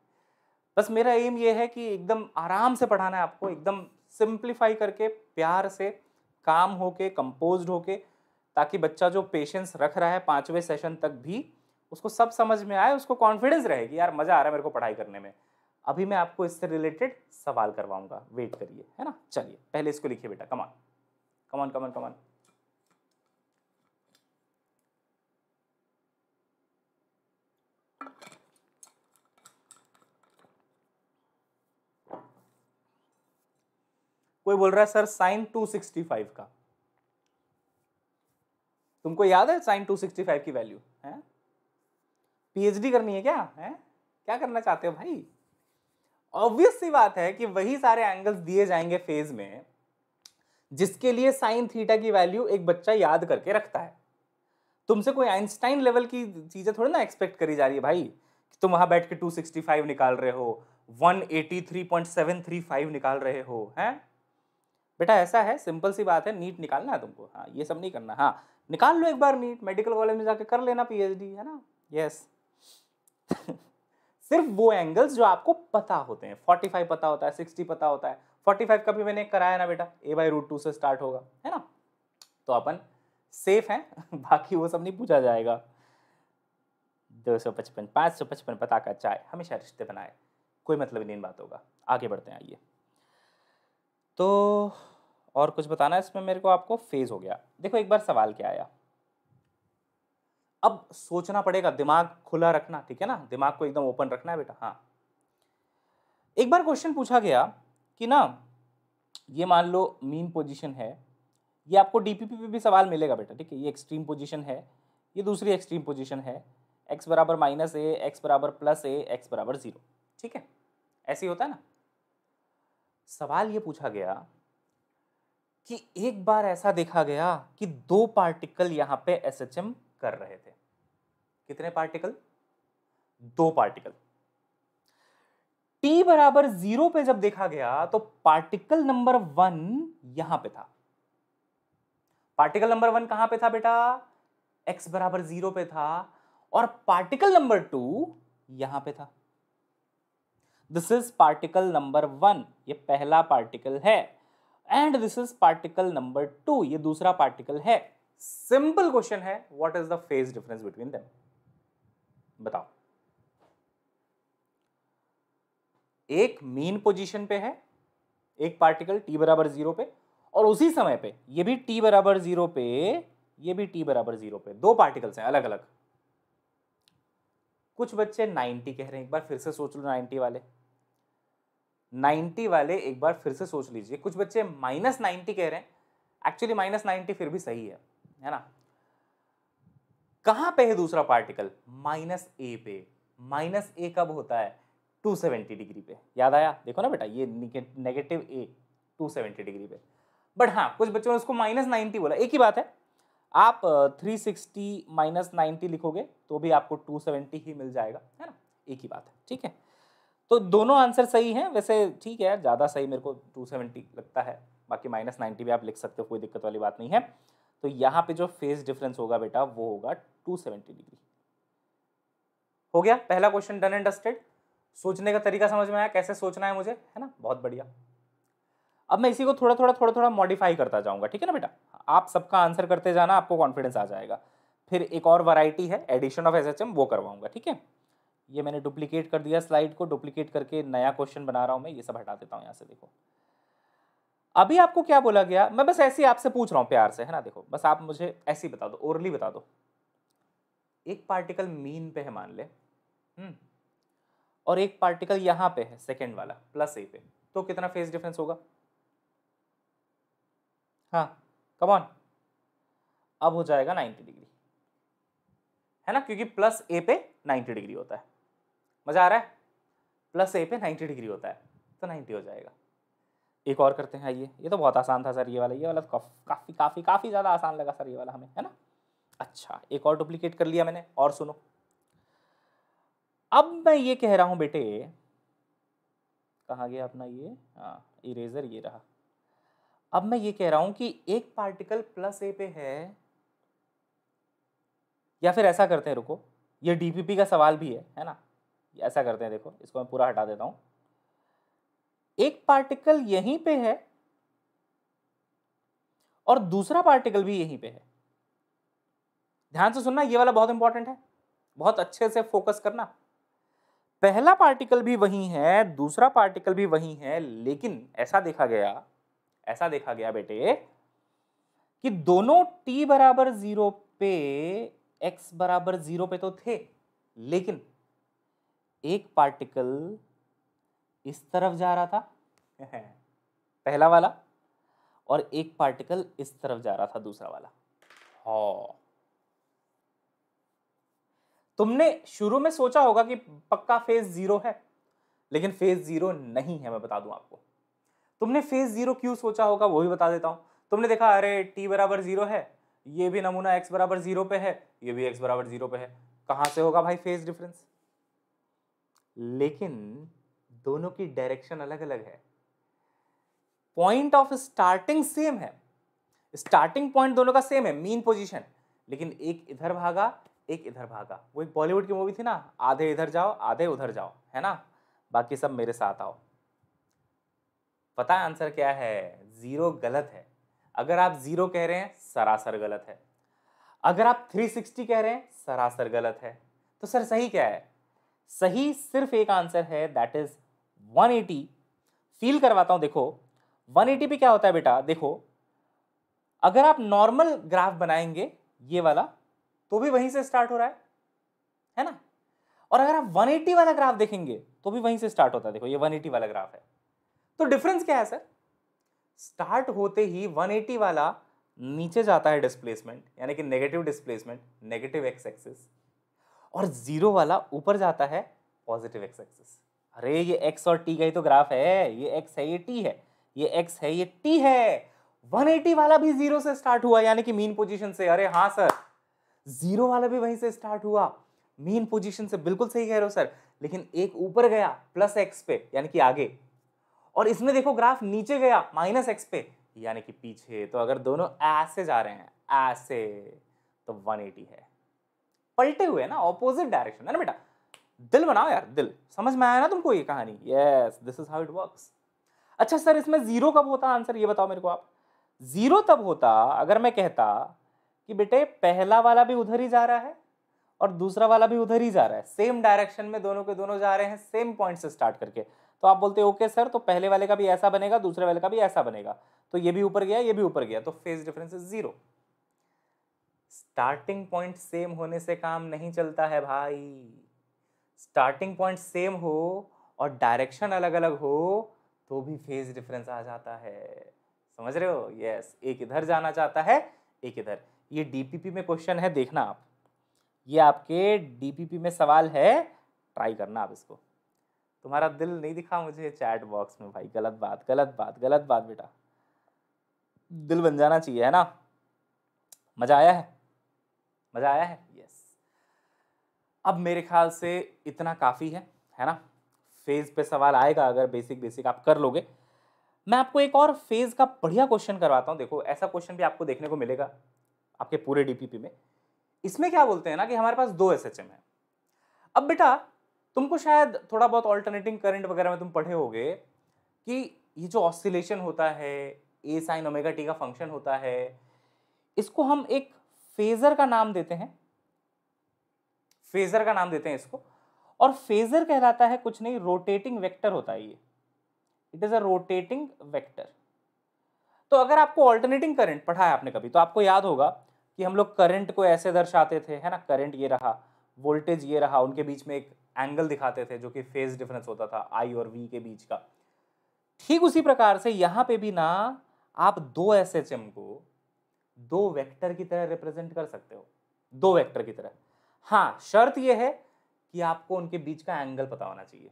बस मेरा एम ये है कि एकदम आराम से पढ़ाना है आपको एकदम सिंप्लीफाई करके प्यार से काम होके कंपोज्ड होके ताकि बच्चा जो पेशेंस रख रहा है पाँचवें सेशन तक भी उसको सब समझ में आए उसको कॉन्फिडेंस रहेगी यार मज़ा आ रहा है मेरे को पढ़ाई करने में अभी मैं आपको इससे रिलेटेड सवाल करवाऊंगा वेट करिए है ना चलिए पहले इसको लिखिए बेटा कमान कमान कमान कमान कोई बोल रहा है सर साइन 265 का तुमको याद है साइन 265 की वैल्यू है पीएचडी करनी है क्या है क्या करना चाहते हो भाई ऑब्वियस सी बात है कि वही सारे एंगल्स दिए जाएंगे फेज में जिसके लिए साइन थीटा की वैल्यू एक बच्चा याद करके रखता है तुमसे कोई आइंस्टाइन लेवल की चीज़ें थोड़ी ना एक्सपेक्ट करी जा रही है भाई कि तुम वहाँ बैठ के 265 निकाल रहे हो 183.735 निकाल रहे हो हैं बेटा ऐसा है सिंपल सी बात है नीट निकालना है तुमको हाँ ये सब नहीं करना हाँ निकाल लो एक बार नीट मेडिकल कॉलेज में जाके कर लेना पीएचडी है ना यस सिर्फ वो एंगल्स जो आपको पता होते हैं फोर्टी फाइव पता होता है सिक्सटी पता होता है फोर्टी फाइव का भी मैंने कराया ना बेटा ए बाई रूट टू से स्टार्ट होगा है ना तो अपन सेफ हैं बाकी वो सब नहीं पूछा जाएगा दो सौ पचपन पाँच सौ पचपन पता का चाय हमेशा रिश्ते बनाए कोई मतलब नहीं इन बातों का आगे बढ़ते हैं आइए तो और कुछ बताना है इसमें मेरे को आपको फेज हो गया देखो एक बार सवाल क्या आया अब सोचना पड़ेगा दिमाग खुला रखना ठीक है ना दिमाग को एकदम ओपन रखना है बेटा हाँ एक बार क्वेश्चन पूछा गया कि ना ये मान लो मीन पोजीशन है ये आपको डीपीपी पे भी सवाल मिलेगा बेटा ठीक है ये एक्सट्रीम पोजीशन है ये दूसरी एक्सट्रीम पोजीशन है एक्स बराबर माइनस ए एक्स बराबर प्लस ए एक्स बराबर ज़ीरो ठीक है ऐसे ही होता है ना सवाल ये पूछा गया कि एक बार ऐसा देखा गया कि दो पार्टिकल यहां पे एस कर रहे थे कितने पार्टिकल दो पार्टिकल टी बराबर जीरो पे जब देखा गया तो पार्टिकल नंबर वन यहां पे था पार्टिकल नंबर वन कहां पे था बेटा एक्स बराबर जीरो पे था और पार्टिकल नंबर टू यहां पे था this is particle number one ये पहला पार्टिकल है and this is particle number two ये दूसरा पार्टिकल है सिंपल क्वेश्चन है what is the phase difference between them बताओ एक मेन पोजीशन पे है एक पार्टिकल टी बराबर जीरो पे और उसी समय पे ये भी टी बराबर जीरो पे ये भी टी बराबर जीरो पे दो पार्टिकल्स हैं अलग अलग कुछ बच्चे 90 कह रहे हैं एक बार फिर से सोच लो 90 वाले नाइन्टी वाले एक बार फिर से सोच लीजिए कुछ बच्चे माइनस नाइन्टी कह रहे हैं एक्चुअली माइनस नाइन्टी फिर भी सही है है ना कहाँ पे है दूसरा पार्टिकल माइनस ए पे माइनस ए कब होता है टू सेवेंटी डिग्री पे याद आया देखो ना बेटा ये negative a two seventy degree पे बट हाँ कुछ बच्चों ने उसको माइनस नाइन्टी बोला एक ही बात है आप थ्री सिक्सटी माइनस नाइन्टी लिखोगे तो भी आपको टू सेवेंटी ही मिल जाएगा है ना एक ही बात है ठीक है तो दोनों आंसर सही हैं वैसे ठीक है ज़्यादा सही मेरे को टू सेवेंटी लगता है बाकी माइनस नाइन्टी भी आप लिख सकते हो कोई दिक्कत वाली बात नहीं है तो यहाँ पे जो फेस डिफरेंस होगा बेटा वो होगा टू सेवेंटी डिग्री हो गया पहला क्वेश्चन डन एंड डस्टेड सोचने का तरीका समझ में आया कैसे सोचना है मुझे है ना बहुत बढ़िया अब मैं इसी को थोड़ा थोड़ा थोड़ा थोड़ा मॉडिफाई करता जाऊँगा ठीक है ना बेटा आप सबका आंसर करते जाना आपको कॉन्फिडेंस आ जाएगा फिर एक और वैरायटी है एडिशन ऑफ एस वो करवाऊंगा ठीक है ये मैंने डुप्लीकेट कर दिया स्लाइड को डुप्लीकेट करके नया क्वेश्चन बना रहा हूँ मैं ये सब हटा देता हूँ यहाँ से देखो अभी आपको क्या बोला गया मैं बस ऐसे ही आपसे पूछ रहा हूँ प्यार से है ना देखो बस आप मुझे ऐसे ही बता दो ओरली बता दो एक पार्टिकल मीन पे है मान ले हम्म, और एक पार्टिकल यहाँ पे है सेकेंड वाला प्लस ए पे तो कितना फेज डिफरेंस होगा हाँ कमॉन अब हो जाएगा नाइन्टी डिग्री है ना क्योंकि प्लस ए पे 90 डिग्री होता है मज़ा आ रहा है प्लस ए पे 90 डिग्री होता है तो 90 हो जाएगा एक और करते हैं आइए ये तो बहुत आसान था सर ये वाला ये वाला तो काफ़ी काफ़ी काफ़ी ज़्यादा आसान लगा सर ये वाला हमें है ना अच्छा एक और डुप्लीकेट कर लिया मैंने और सुनो अब मैं ये कह रहा हूँ बेटे कहाँ गया अपना ये हाँ इरेजर ये रहा अब मैं ये कह रहा हूँ कि एक पार्टिकल प्लस ए पे है या फिर ऐसा करते हैं रुको ये डीपीपी का सवाल भी है है ना ऐसा करते हैं देखो इसको मैं पूरा हटा देता हूं एक पार्टिकल यहीं पे है और दूसरा पार्टिकल भी यहीं पे है ध्यान से सुनना ये वाला बहुत इंपॉर्टेंट है बहुत अच्छे से फोकस करना पहला पार्टिकल भी वही है दूसरा पार्टिकल भी वही है लेकिन ऐसा देखा गया ऐसा देखा गया बेटे कि दोनों टी बराबर जीरो पे एक्स बराबर जीरो पे तो थे लेकिन एक पार्टिकल इस तरफ जा रहा था पहला वाला और एक पार्टिकल इस तरफ जा रहा था दूसरा वाला हाँ तुमने शुरू में सोचा होगा कि पक्का फेज जीरो है लेकिन फेज जीरो नहीं है मैं बता दूं आपको तुमने फेज जीरो क्यों सोचा होगा वो भी बता देता हूं तुमने देखा अरे टी बराबर जीरो है ये भी नमूना एक्स बराबर जीरो पे है ये भी एक्स बराबर जीरो पे है कहां से होगा भाई फेज डिफरेंस लेकिन दोनों की डायरेक्शन अलग अलग है पॉइंट ऑफ स्टार्टिंग सेम है स्टार्टिंग पॉइंट दोनों का सेम है मीन पोजीशन लेकिन एक इधर भागा एक इधर भागा वो एक बॉलीवुड की मूवी थी ना आधे इधर जाओ आधे उधर जाओ है ना बाकी सब मेरे साथ आओ पता है आंसर क्या है जीरो गलत है अगर आप जीरो कह रहे हैं सरासर गलत है अगर आप 360 कह रहे हैं सरासर गलत है तो सर सही क्या है सही सिर्फ एक आंसर है दैट इज 180 फील करवाता हूं देखो 180 पे क्या होता है बेटा देखो अगर आप नॉर्मल ग्राफ बनाएंगे ये वाला तो भी वहीं से स्टार्ट हो रहा है है ना और अगर आप 180 वाला ग्राफ देखेंगे तो भी वहीं से स्टार्ट होता है देखो ये 180 वाला ग्राफ है तो डिफरेंस क्या है सर स्टार्ट होते ही 180 वाला नीचे जाता है डिस्प्लेसमेंट यानी कि negative displacement negative x axis और जीरो वाला ऊपर जाता है पॉजिटिव एक्स एक्सिस अरे ये एक्स और टी का ही तो ग्राफ है ये एक्स है ये टी है ये एक्स है ये टी है 180 वाला भी जीरो से स्टार्ट हुआ यानी कि मीन पोजीशन से अरे हाँ सर जीरो वाला भी वहीं से स्टार्ट हुआ मीन पोजीशन से बिल्कुल सही कह रहे हो सर लेकिन एक ऊपर गया प्लस एक्स पे यानी कि आगे और इसमें देखो ग्राफ नीचे गया माइनस एक्स पे यानी कि पीछे तो अगर दोनों ऐसे जा रहे हैं ऐसे तो 180 है पलटे हुए ना ऑपोजिट डायरेक्शन है ना बेटा दिल बनाओ यार दिल समझ में आया ना तुमको ये कहानी yes this is how it works अच्छा सर इसमें जीरो कब होता आंसर ये बताओ मेरे को आप जीरो तब होता अगर मैं कहता कि बेटे पहला वाला भी उधर ही जा रहा है और दूसरा वाला भी उधर ही जा रहा है सेम डायरेक्शन में दोनों के दोनों जा रहे हैं सेम पॉइंट से स्टार्ट करके तो आप बोलते ओके सर तो पहले वाले का भी ऐसा बनेगा दूसरे वाले का भी ऐसा बनेगा तो ये भी ऊपर गया ये भी ऊपर गया तो phase difference is zero starting point same होने से काम नहीं चलता है भाई स्टार्टिंग पॉइंट सेम हो और डायरेक्शन अलग अलग हो तो भी फेज डिफरेंस आ जाता है समझ रहे हो यस yes. एक इधर जाना चाहता है एक इधर ये डीपीपी में क्वेश्चन है देखना आप ये आपके डीपीपी में सवाल है ट्राई करना आप इसको तुम्हारा दिल नहीं दिखा मुझे चैट बॉक्स में भाई गलत बात गलत बात गलत बात बेटा दिल बन जाना चाहिए है ना मज़ा आया है मज़ा आया है यस अब मेरे ख्याल से इतना काफ़ी है है ना फेज़ पे सवाल आएगा अगर बेसिक बेसिक आप कर लोगे मैं आपको एक और फेज़ का बढ़िया क्वेश्चन करवाता हूँ देखो ऐसा क्वेश्चन भी आपको देखने को मिलेगा आपके पूरे डीपीपी में इसमें क्या बोलते हैं ना कि हमारे पास दो एस एच एम है अब बेटा तुमको शायद थोड़ा बहुत ऑल्टरनेटिंग करंट वगैरह में तुम पढ़े होगे कि ये जो ऑसिलेशन होता है ए साइन ओमेगा टी का फंक्शन होता है इसको हम एक फेजर का नाम देते हैं फेजर का नाम देते हैं इसको और फेजर कहलाता है कुछ नहीं रोटेटिंग वेक्टर होता है ये it is a rotating vector तो अगर आपको ऑल्टरनेटिंग करंट पढ़ा है आपने कभी तो आपको याद होगा कि हम लोग करंट को ऐसे दर्शाते थे है ना करंट ये रहा वोल्टेज ये रहा उनके बीच में एक एंगल दिखाते थे जो कि फेज डिफरेंस होता था आई और वी के बीच का ठीक उसी प्रकार से यहाँ पे भी ना आप दो एस एच एम को दो वेक्टर की तरह रिप्रेजेंट कर सकते हो दो वेक्टर की तरह हाँ शर्त यह है कि आपको उनके बीच का एंगल पता होना चाहिए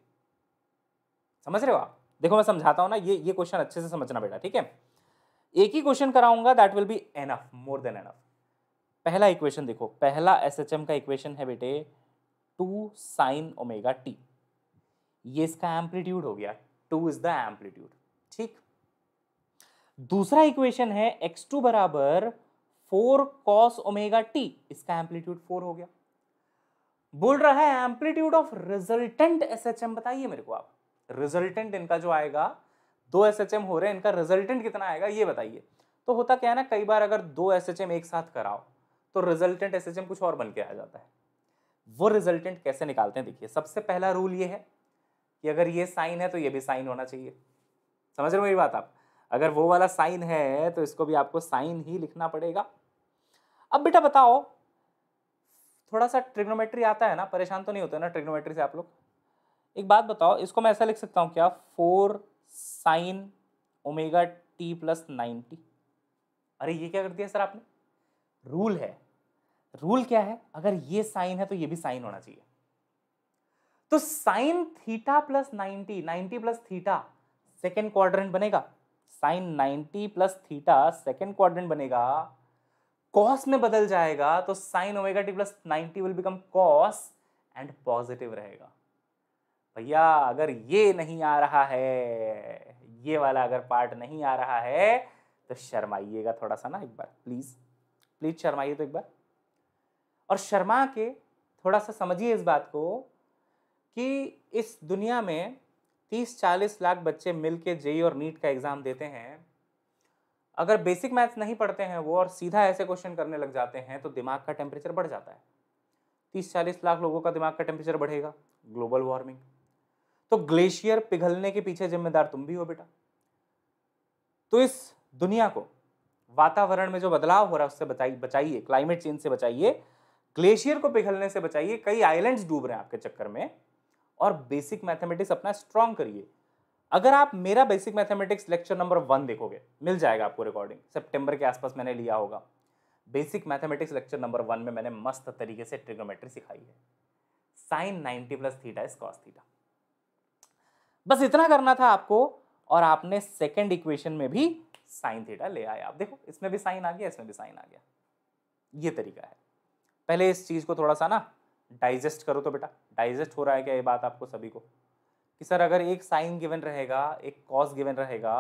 समझ रहे हो आप देखो मैं समझाता हूँ ना ये ये क्वेश्चन अच्छे से समझना बेटा ठीक है एक ही क्वेश्चन कराऊंगा that will be enough more than enough पहला इक्वेशन देखो पहला एस एच एम का इक्वेशन है बेटे टू साइन ओमेगा टी ये इसका एम्पलीट्यूड हो गया टू इज द एम्पलीट्यूड ठीक दूसरा इक्वेशन है एक्स टू बराबर फोर कॉस ओमेगा टी इसका एम्पलीट्यूड फोर हो गया बोल रहा है amplitude of resultant S H M बताइए मेरे को आप रिजल्टेंट इनका जो आएगा दो एस एच एम हो रहे हैं इनका रिजल्टेंट कितना आएगा ये बताइए तो होता क्या है ना कई बार अगर दो एस एच एम एक साथ कराओ तो रिजल्टेंट एस एच एम कुछ और बन के आ जाता है वो रिजल्टेंट कैसे निकालते हैं देखिए सबसे पहला रूल ये है कि अगर ये साइन है तो ये भी साइन होना चाहिए समझ रहे हो मेरी बात आप अगर वो वाला साइन है तो इसको भी आपको साइन ही लिखना पड़ेगा अब बेटा बताओ थोड़ा सा ट्रिग्नोमेट्री आता है ना परेशान तो नहीं होते ना ट्रिग्नोमेट्री से आप लोग एक बात बताओ इसको मैं ऐसा लिख सकता हूँ क्या four sine omega T plus ninety अरे ये क्या कर दिया सर आपने रूल है रूल क्या है अगर ये साइन है तो ये भी साइन होना चाहिए तो sine theta plus 90 90 plus theta second quadrant बनेगा sine 90 plus theta second quadrant बनेगा कॉस में बदल जाएगा तो sine omega T plus ninety will become cos and positive रहेगा भैया अगर ये नहीं आ रहा है ये वाला अगर पार्ट नहीं आ रहा है तो शर्माइएगा थोड़ा सा ना एक बार प्लीज प्लीज शर्माइए तो एक बार और शर्मा के थोड़ा सा समझिए इस बात को कि इस दुनिया में तीस चालीस लाख बच्चे मिल के जेई और नीट का एग्ज़ाम देते हैं अगर बेसिक मैथ्स नहीं पढ़ते हैं वो और सीधा ऐसे क्वेश्चन करने लग जाते हैं तो दिमाग का टेम्परेचर बढ़ जाता है तीस चालीस लाख लोगों का दिमाग का टेम्परेचर बढ़ेगा ग्लोबल वार्मिंग तो ग्लेशियर पिघलने के पीछे जिम्मेदार तुम भी हो बेटा तो इस दुनिया को वातावरण में जो बदलाव हो रहा है उससे बताइए बचाइए क्लाइमेट चेंज से बचाइए ग्लेशियर को पिघलने से बचाइए कई आइलैंड्स डूब रहे हैं आपके चक्कर में और बेसिक मैथमेटिक्स अपना स्ट्रांग करिए अगर आप मेरा basic mathematics lecture number one देखोगे मिल जाएगा आपको रिकॉर्डिंग सेप्टेम्बर के आसपास मैंने लिया होगा basic mathematics lecture number one में मैंने मस्त तरीके से ट्रिग्नोमेट्री सिखाई है sine ninety plus theta is cos theta बस इतना करना था आपको और आपने सेकेंड इक्वेशन में भी साइन थीटा ले आया आप देखो इसमें भी साइन आ गया इसमें भी साइन आ गया ये तरीका है पहले इस चीज़ को थोड़ा सा ना डाइजेस्ट करो तो बेटा डाइजेस्ट हो रहा है क्या ये बात आपको सभी को कि सर अगर एक साइन गिवन रहेगा एक कॉस गिवन रहेगा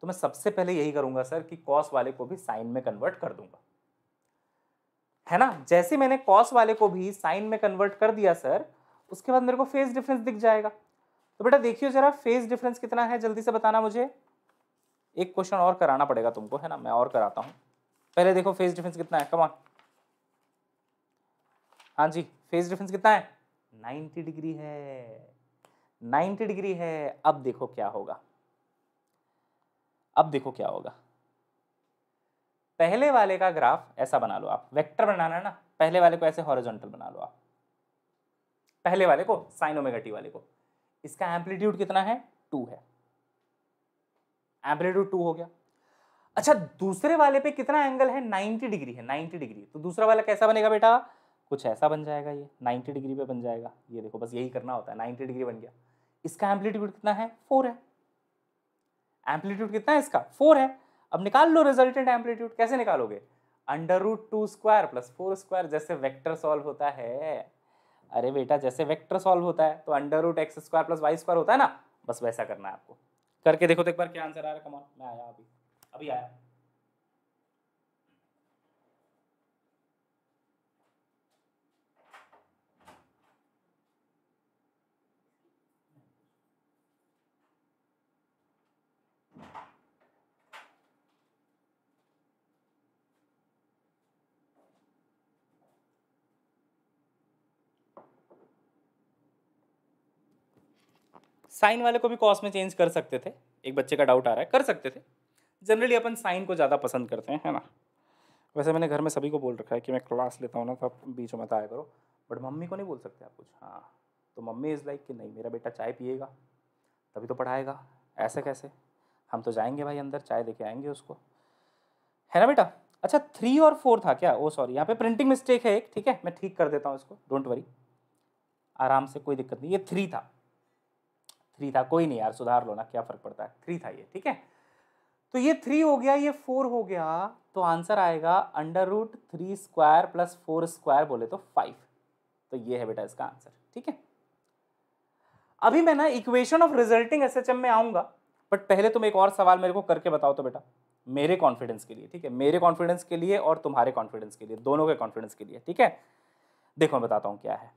तो मैं सबसे पहले यही करूंगा सर कि कॉस वाले को भी साइन में कन्वर्ट कर दूंगा है ना जैसे मैंने कॉस वाले को भी साइन में कन्वर्ट कर दिया सर उसके बाद मेरे को फेस डिफरेंस दिख जाएगा तो बेटा देखियो जरा फेस डिफरेंस कितना है जल्दी से बताना मुझे एक क्वेश्चन और कराना पड़ेगा तुमको है ना मैं और कराता हूँ पहले देखो फेस डिफरेंस कितना है कमा हाँ जी फेज डिफरेंस कितना है 90 डिग्री है 90 डिग्री है अब देखो क्या होगा अब देखो क्या होगा पहले वाले का ग्राफ ऐसा बना लो आप वेक्टर बनाना है ना पहले वाले को ऐसे हॉरिजॉन्टल बना लो आप पहले वाले को साइन ओमेगा टी वाले को इसका एम्पलीट्यूड कितना है टू है एम्पलीट्यूड टू हो गया अच्छा दूसरे वाले पे कितना एंगल है 90 डिग्री है 90 डिग्री तो दूसरा वाला कैसा बनेगा बेटा कुछ ऐसा बन जाएगा ये 90 डिग्री पे बन जाएगा ये देखो बस यही करना होता है 90 डिग्री बन गया इसका एम्पलीट्यूड कितना है फोर है एम्पलीट्यूड कितना है इसका फोर है अब निकाल लो रिजल्टेंट एम्पलीट्यूड कैसे निकालोगे under root two square plus four square जैसे वेक्टर सॉल्व होता है अरे बेटा जैसे वेक्टर सॉल्व होता है तो under root x square plus y square होता है ना बस वैसा करना है आपको करके देखो तो एक बार क्या आंसर आ रहा है कमाल मैं आया अभी अभी आया साइन वाले को भी कॉस में चेंज कर सकते थे एक बच्चे का डाउट आ रहा है कर सकते थे जनरली अपन साइन को ज़्यादा पसंद करते हैं है ना वैसे मैंने घर में सभी को बोल रखा है कि मैं क्लास लेता हूँ ना तो आप बीच में आया करो बट मम्मी को नहीं बोल सकते आप कुछ हाँ तो मम्मी इज़ लाइक कि नहीं मेरा बेटा चाय पिएगा तभी तो पढ़ाएगा ऐसे कैसे हम तो जाएंगे भाई अंदर चाय दे आएंगे उसको है ना बेटा अच्छा थ्री और फोर था क्या ओ oh, सॉरी यहाँ पे प्रिंटिंग मिस्टेक है एक ठीक है मैं ठीक कर देता हूँ इसको डोंट वरी आराम से कोई दिक्कत नहीं ये थ्री था थ्री था कोई नहीं यार सुधार लो ना क्या फ़र्क पड़ता है थ्री था ये ठीक है तो ये थ्री हो गया ये फोर हो गया तो आंसर आएगा under root three square plus four square बोले तो फाइव तो ये है बेटा इसका आंसर ठीक है अभी मैं ना इक्वेशन ऑफ रिजल्टिंग एस में आऊंगा बट पहले तुम एक और सवाल मेरे को करके बताओ तो बेटा मेरे कॉन्फिडेंस के लिए ठीक है मेरे कॉन्फिडेंस के लिए और तुम्हारे कॉन्फिडेंस के लिए दोनों के कॉन्फिडेंस के लिए ठीक है देखो मैं बताता हूँ क्या है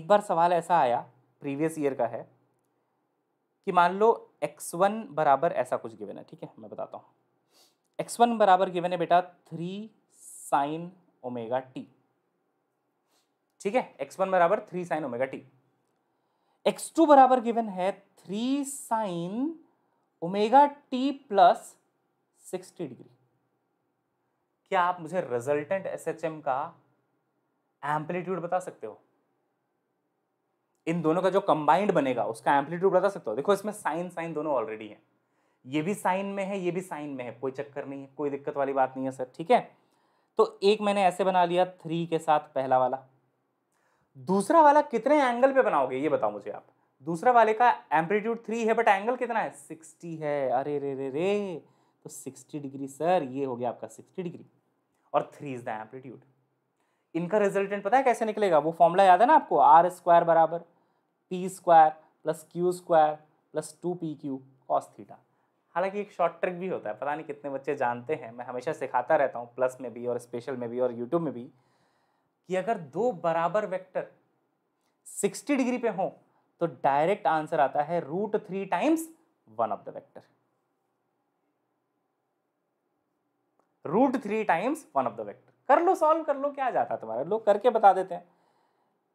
एक बार सवाल ऐसा आया प्रीवियस ईयर का है कि मान लो एक्स वन बराबर ऐसा कुछ गिवन है ठीक है मैं बताता हूँ एक्स वन बराबर गिवन है बेटा थ्री साइन ओमेगा टी ठीक है एक्स वन बराबर three sine omega T X two बराबर गिवन है three sine omega T plus sixty degree क्या आप मुझे रिजल्टेंट एस एच एम का एम्पलीट्यूड बता सकते हो इन दोनों का जो कंबाइंड बनेगा उसका एम्पलीट्यूड बता सकते हो देखो इसमें साइन साइन दोनों ऑलरेडी हैं ये भी साइन में है ये भी साइन में है कोई चक्कर नहीं है कोई दिक्कत वाली बात नहीं है सर ठीक है तो एक मैंने ऐसे बना लिया थ्री के साथ पहला वाला दूसरा वाला कितने एंगल पे बनाओगे ये बताओ मुझे आप दूसरा वाले का एम्पलीट्यूड थ्री है बट एंगल कितना है सिक्सटी है अरे रे रे रे तो सिक्सटी डिग्री सर ये हो गया आपका सिक्सटी डिग्री और थ्री इज द एम्पलीट्यूड इनका रिजल्टेंट पता है कैसे निकलेगा वो फॉर्मूला याद है ना आपको आर स्क्वायर बराबर P square plus Q square plus two P Q cos theta हालांकि एक शॉर्ट ट्रिक भी होता है पता नहीं कितने बच्चे जानते हैं मैं हमेशा सिखाता रहता हूँ प्लस में भी और स्पेशल में भी और यूट्यूब में भी कि अगर दो बराबर वेक्टर 60 डिग्री पे हों तो डायरेक्ट आंसर आता है root three times one of the vector root three times one of the vector कर लो सॉल्व कर लो क्या जाता है तुम्हारा लोग करके बता देते हैं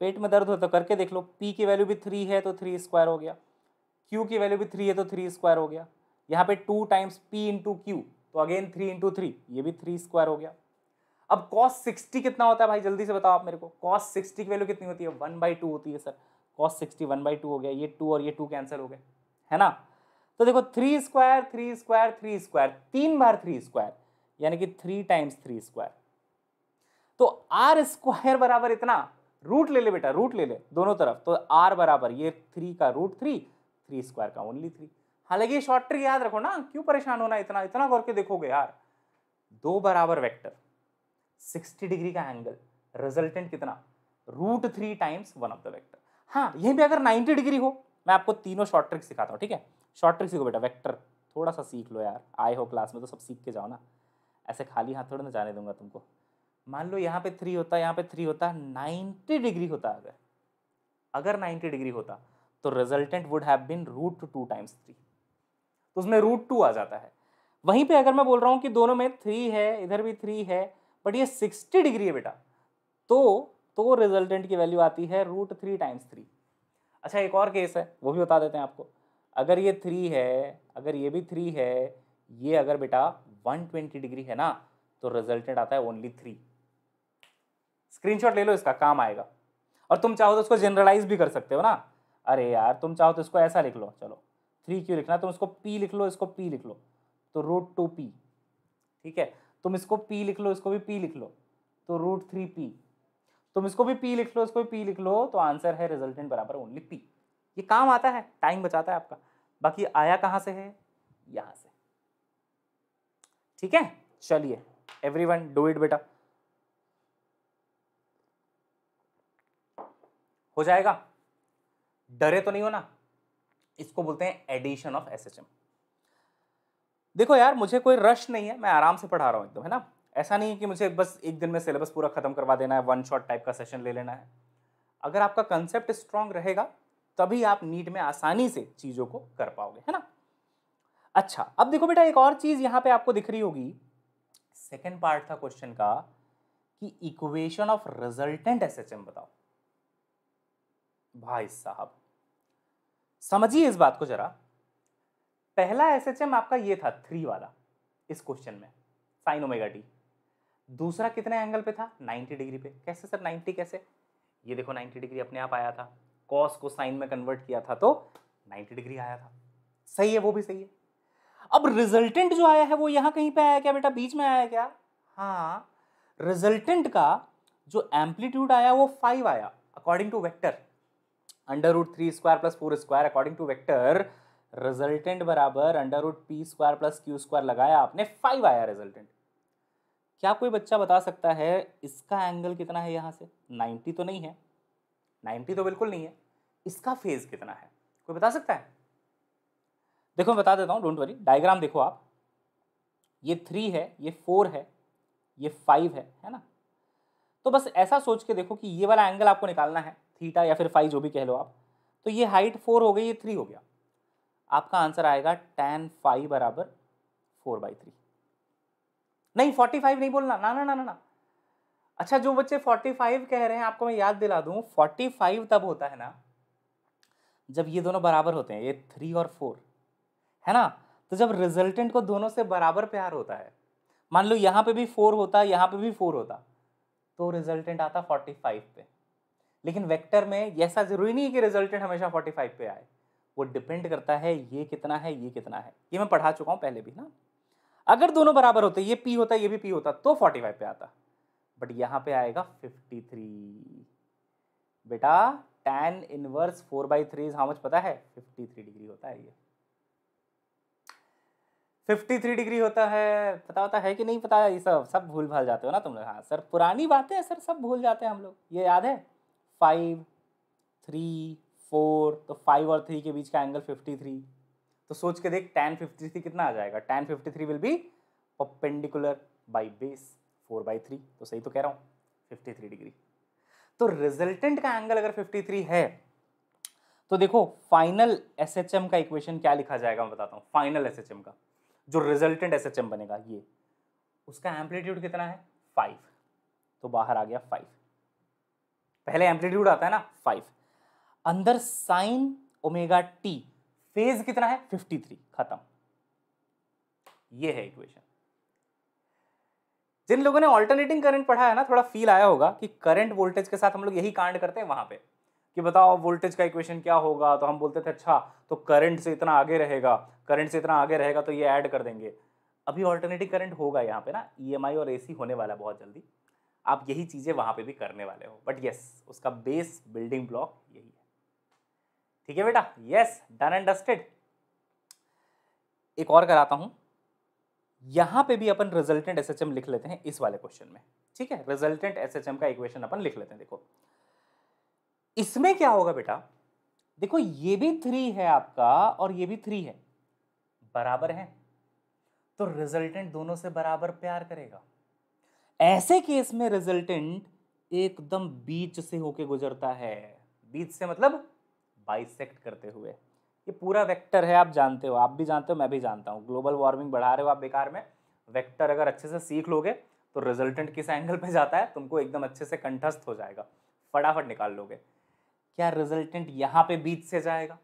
पेट में दर्द हो तो करके देख लो पी की वैल्यू भी थ्री है तो थ्री स्क्वायर हो गया क्यू की वैल्यू भी थ्री है तो थ्री स्क्वायर हो गया यहाँ पे two times P into Q तो अगेन थ्री इंटू थ्री ये भी थ्री स्क्वायर हो गया अब कॉस सिक्सटी कितना होता है भाई जल्दी से बताओ आप मेरे को कॉस सिक्सटी की वैल्यू कितनी होती है वन बाई टू होती है sir cos sixty one by two हो गया ये टू और ये टू कैंसिल हो गए है ना तो देखो three square three square three square तीन बार थ्री स्क्वायर यानी कि थ्री टाइम्स थ्री स्क्वायर तो आर स्क्वायर बराबर इतना रूट ले ले बेटा रूट ले ले दोनों तरफ तो आर बराबर ये थ्री का रूट थ्री थ्री स्क्वायर का ओनली थ्री हालांकि शॉर्ट ट्रिक याद रखो ना क्यों परेशान होना इतना इतना करके देखोगे यार दो बराबर वेक्टर सिक्सटी डिग्री का एंगल रिजल्टेंट कितना root three times one of the vector हाँ यहीं पर अगर नाइन्टी डिग्री हो मैं आपको तीनों शॉर्ट ट्रिक सिखाता हूँ ठीक है शॉर्ट ट्रिक सीखो बेटा वैक्टर थोड़ा सा सीख लो यार आए हो क्लास में तो सब सीख के जाओ ना ऐसे खाली हाथ थोड़ा ना जाने दूंगा तुमको मान लो यहाँ पे थ्री होता यहाँ पे थ्री होता नाइन्टी डिग्री होता अगर अगर नाइन्टी डिग्री होता तो resultant would have been root two times three तो उसमें रूट टू आ जाता है वहीं पे अगर मैं बोल रहा हूँ कि दोनों में थ्री है इधर भी थ्री है बट ये सिक्सटी डिग्री है बेटा तो तो रिजल्टेंट की वैल्यू आती है रूट थ्री टाइम्स थ्री अच्छा एक और केस है वो भी बता देते हैं आपको अगर ये थ्री है अगर ये भी थ्री है ये अगर बेटा वन ट्वेंटी डिग्री है ना तो रिजल्टेंट आता है ओनली थ्री स्क्रीनशॉट ले लो इसका काम आएगा और तुम चाहो तो इसको जनरलाइज भी कर सकते हो ना अरे यार तुम चाहो तो इसको ऐसा लिख लो चलो थ्री क्यू लिखना तुम इसको पी लिख लो इसको पी लिख लो तो रूट टू पी ठीक है तुम इसको पी लिख लो इसको भी पी लिख लो तो रूट थ्री पी तुम इसको भी पी लिख लो इसको भी पी लिख लो तो आंसर है रिजल्टेंट बराबर ओनली पी ये काम आता है टाइम बचाता है आपका बाकी आया कहाँ से है यहाँ से ठीक है चलिए वन डू इट बेटा हो जाएगा डरे तो नहीं होना इसको बोलते हैं addition of S H M देखो यार मुझे कोई रश नहीं है मैं आराम से पढ़ा रहा हूँ एकदम है ना ऐसा नहीं है कि मुझे बस एक दिन में सिलेबस पूरा खत्म करवा देना है वन शॉट टाइप का सेशन ले लेना है अगर आपका कंसेप्ट स्ट्रांग रहेगा तभी आप नीट में आसानी से चीज़ों को कर पाओगे है ना अच्छा अब देखो बेटा एक और चीज़ यहाँ पे आपको दिख रही होगी सेकेंड पार्ट था क्वेश्चन का कि इक्वेशन ऑफ रिजल्टेंट एस बताओ भाई साहब समझिए इस बात को जरा पहला एस एच एम आपका ये था थ्री वाला इस क्वेश्चन में साइन ओमेगा डी दूसरा कितने एंगल पे था नाइन्टी डिग्री पे कैसे सर नाइन्टी कैसे ये देखो नाइन्टी डिग्री अपने आप आया था कॉस को साइन में कन्वर्ट किया था तो नाइन्टी डिग्री आया था सही है वो भी सही है अब रिजल्टेंट जो आया है वो यहाँ कहीं पे आया क्या बेटा बीच में आया क्या हाँ रिजल्टेंट का जो एम्पलीट्यूड आया वो फाइव आया according to vector under root three square plus four square according to vector resultant बराबर under root P square plus Q square लगाया आपने फाइव आया रिजल्टेंट क्या कोई बच्चा बता सकता है इसका एंगल कितना है यहाँ से नाइन्टी तो नहीं है नाइन्टी तो बिल्कुल नहीं है इसका फेज कितना है कोई बता सकता है देखो मैं बता देता हूँ डोंट वरी डायग्राम देखो आप ये थ्री है ये फोर है ये फाइव है है ना तो बस ऐसा सोच के देखो कि ये वाला एंगल आपको निकालना है थीटा या फिर फाइव जो भी कह लो आप तो ये हाइट फोर हो गई ये थ्री हो गया आपका आंसर आएगा टेन फाइव बराबर फोर बाई थ्री नहीं फोर्टी फाइव नहीं बोलना ना ना ना ना ना अच्छा जो बच्चे फोर्टी फाइव कह रहे हैं आपको मैं याद दिला दूँ फोर्टी फाइव तब होता है ना जब ये दोनों बराबर होते हैं ये थ्री और फोर है ना तो जब रिजल्टेंट को दोनों से बराबर प्यार होता है मान लो यहाँ पे भी फोर होता यहाँ पे भी फोर होता तो रिजल्टेंट आता फोर्टी फाइव पे लेकिन वेक्टर में ऐसा ज़रूरी नहीं है कि रिजल्टेंट हमेशा 45 पे आए वो डिपेंड करता है ये कितना है ये कितना है ये मैं पढ़ा चुका हूँ पहले भी ना अगर दोनों बराबर होते ये पी होता ये भी पी होता तो 45 पे आता बट यहाँ पे आएगा 53 बेटा tan inverse four by three how much पता है 53 डिग्री होता है ये 53 डिग्री होता है पता होता है कि नहीं पता ये सब सब भूल भाल जाते हो ना तुम लोग हाँ सर पुरानी बातें सर सब भूल जाते हैं हम लोग ये याद है फाइव थ्री फोर तो फाइव और थ्री के बीच का एंगल फिफ्टी थ्री तो सोच के देख टेन फिफ्टी थ्री कितना आ जाएगा tan fifty three will be perpendicular by base four by three तो सही तो कह रहा हूँ फिफ्टी थ्री डिग्री तो रिजल्टेंट का एंगल अगर फिफ्टी थ्री है तो देखो फाइनल एस एच एम का इक्वेशन क्या लिखा जाएगा मैं बताता हूँ फाइनल एस एच एम का जो रिजल्टेंट एस एच एम बनेगा ये उसका एम्पलीट्यूड कितना है फाइव तो बाहर आ गया फाइव पहले एम्पलीट्यूड आता है ना फाइव अंदर साइन ओमेगा टी फेज कितना है फिफ्टी थ्री खत्म ये है इक्वेशन जिन लोगों ने ऑल्टरनेटिंग करंट पढ़ा है ना थोड़ा फील आया होगा कि करंट वोल्टेज के साथ हम लोग यही कांड करते हैं वहां पे कि बताओ वोल्टेज का इक्वेशन क्या होगा तो हम बोलते थे अच्छा तो करंट से इतना आगे रहेगा करंट से इतना आगे रहेगा तो ये ऐड कर देंगे अभी ऑल्टरनेटिव करंट होगा यहाँ पे ना ई e और ए होने वाला है बहुत जल्दी आप यही चीज़ें वहाँ पे भी करने वाले हो बट यस उसका बेस बिल्डिंग ब्लॉक यही है ठीक है बेटा यस डन एंड डस्टेड एक और कराता हूँ यहाँ पे भी अपन रिजल्टेंट एस लिख लेते हैं इस वाले क्वेश्चन में ठीक है रिजल्टेंट एस का इक्वेशन अपन लिख लेते हैं देखो इसमें क्या होगा बेटा देखो ये भी थ्री है आपका और ये भी थ्री है बराबर है तो रिजल्टेंट दोनों से बराबर प्यार करेगा ऐसे केस में रिजल्टेंट एकदम बीच से होके गुजरता है बीच से मतलब बाइसेक्ट करते हुए ये पूरा वेक्टर है आप जानते हो आप भी जानते हो मैं भी जानता हूँ ग्लोबल वार्मिंग बढ़ा रहे हो आप बेकार में वेक्टर अगर अच्छे से सीख लोगे तो रिजल्टेंट किस एंगल पे जाता है तुमको एकदम अच्छे से कंठस्थ हो जाएगा फटाफट निकाल लोगे क्या रिजल्टेंट यहाँ पे बीच से जाएगा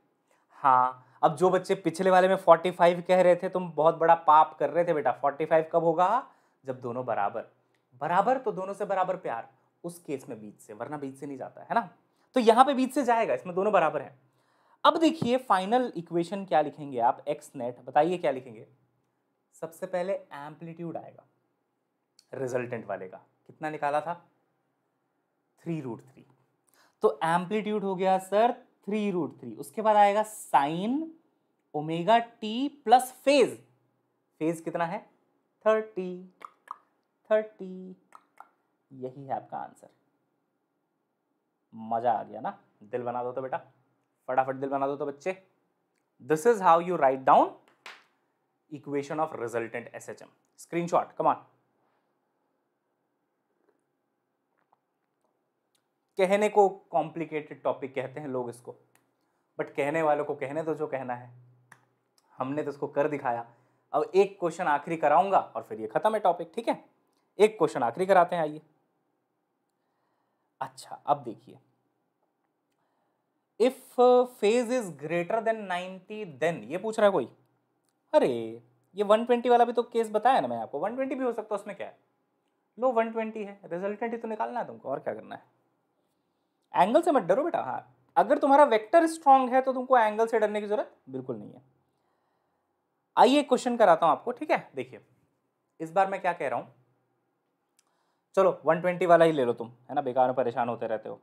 हाँ अब जो बच्चे पिछले वाले में फाइव कह रहे थे तुम बहुत बड़ा पाप कर रहे थे बेटा फाइव कब होगा जब दोनों बराबर बराबर तो दोनों से बराबर प्यार उस केस में बीच से वरना बीच से नहीं जाता है ना तो यहाँ पे बीच से जाएगा इसमें दोनों बराबर हैं अब देखिए फाइनल इक्वेशन क्या लिखेंगे आप एक्स नेट बताइए क्या लिखेंगे सबसे पहले एम्पलीट्यूड आएगा रिजल्टेंट वाले का कितना निकाला था थ्री रूट थ्री तो एम्पलीट्यूड हो गया सर थ्री रूट थ्री उसके बाद आएगा sine omega T plus phase phase कितना है थर्टी थर्टी यही है आपका आंसर मज़ा आ गया ना दिल बना दो तो बेटा फटाफट दिल बना दो तो बच्चे this is how you write down equation of resultant S H M screen shot come on कहने को कॉम्प्लिकेटेड टॉपिक कहते हैं लोग इसको बट कहने वालों को कहने दो जो कहना है हमने तो इसको कर दिखाया अब एक क्वेश्चन आखिरी कराऊंगा और फिर ये खत्म है टॉपिक ठीक है एक क्वेश्चन आखिरी कराते हैं आइए अच्छा अब देखिए if phase is greater than ninety then ये पूछ रहा है कोई अरे ये वन ट्वेंटी वाला भी तो केस बताया ना मैं आपको वन ट्वेंटी भी हो सकता है उसमें क्या है लो ट्वेंटी है रिजल्टेंट ही तो निकालना है तुमको और क्या करना है एंगल से मत डरो बेटा हाँ अगर तुम्हारा वेक्टर स्ट्रांग है तो तुमको एंगल से डरने की जरूरत बिल्कुल नहीं है आइए क्वेश्चन कराता हूँ आपको ठीक है देखिए इस बार मैं क्या कह रहा हूँ चलो वन ट्वेंटी वाला ही ले लो तुम है ना बेकार परेशान होते रहते हो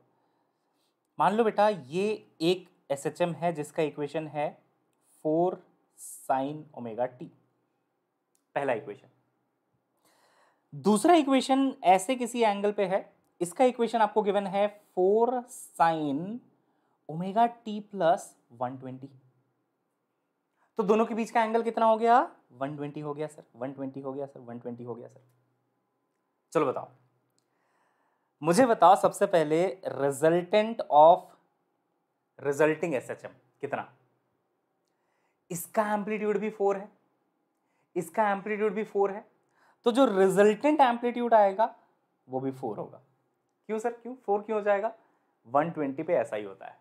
मान लो बेटा ये एक एस एच एम है जिसका इक्वेशन है फोर साइन ओमेगा टी पहला इक्वेशन दूसरा इक्वेशन ऐसे किसी एंगल पे है इसका इक्वेशन आपको गिवन है four sine omega T plus one twenty तो दोनों के बीच का एंगल कितना हो गया वन ट्वेंटी हो गया सर वन ट्वेंटी हो गया सर वन ट्वेंटी हो गया सर चलो बताओ मुझे बताओ सबसे पहले resultant of resulting S H M कितना इसका एम्पलीट्यूड भी फोर है इसका एम्पलीट्यूड भी फोर है तो जो रिजल्टेंट एम्पलीट्यूड आएगा वो भी फोर होगा क्यों सर क्यों फोर क्यों हो जाएगा वन ट्वेंटी पे ऐसा ही होता है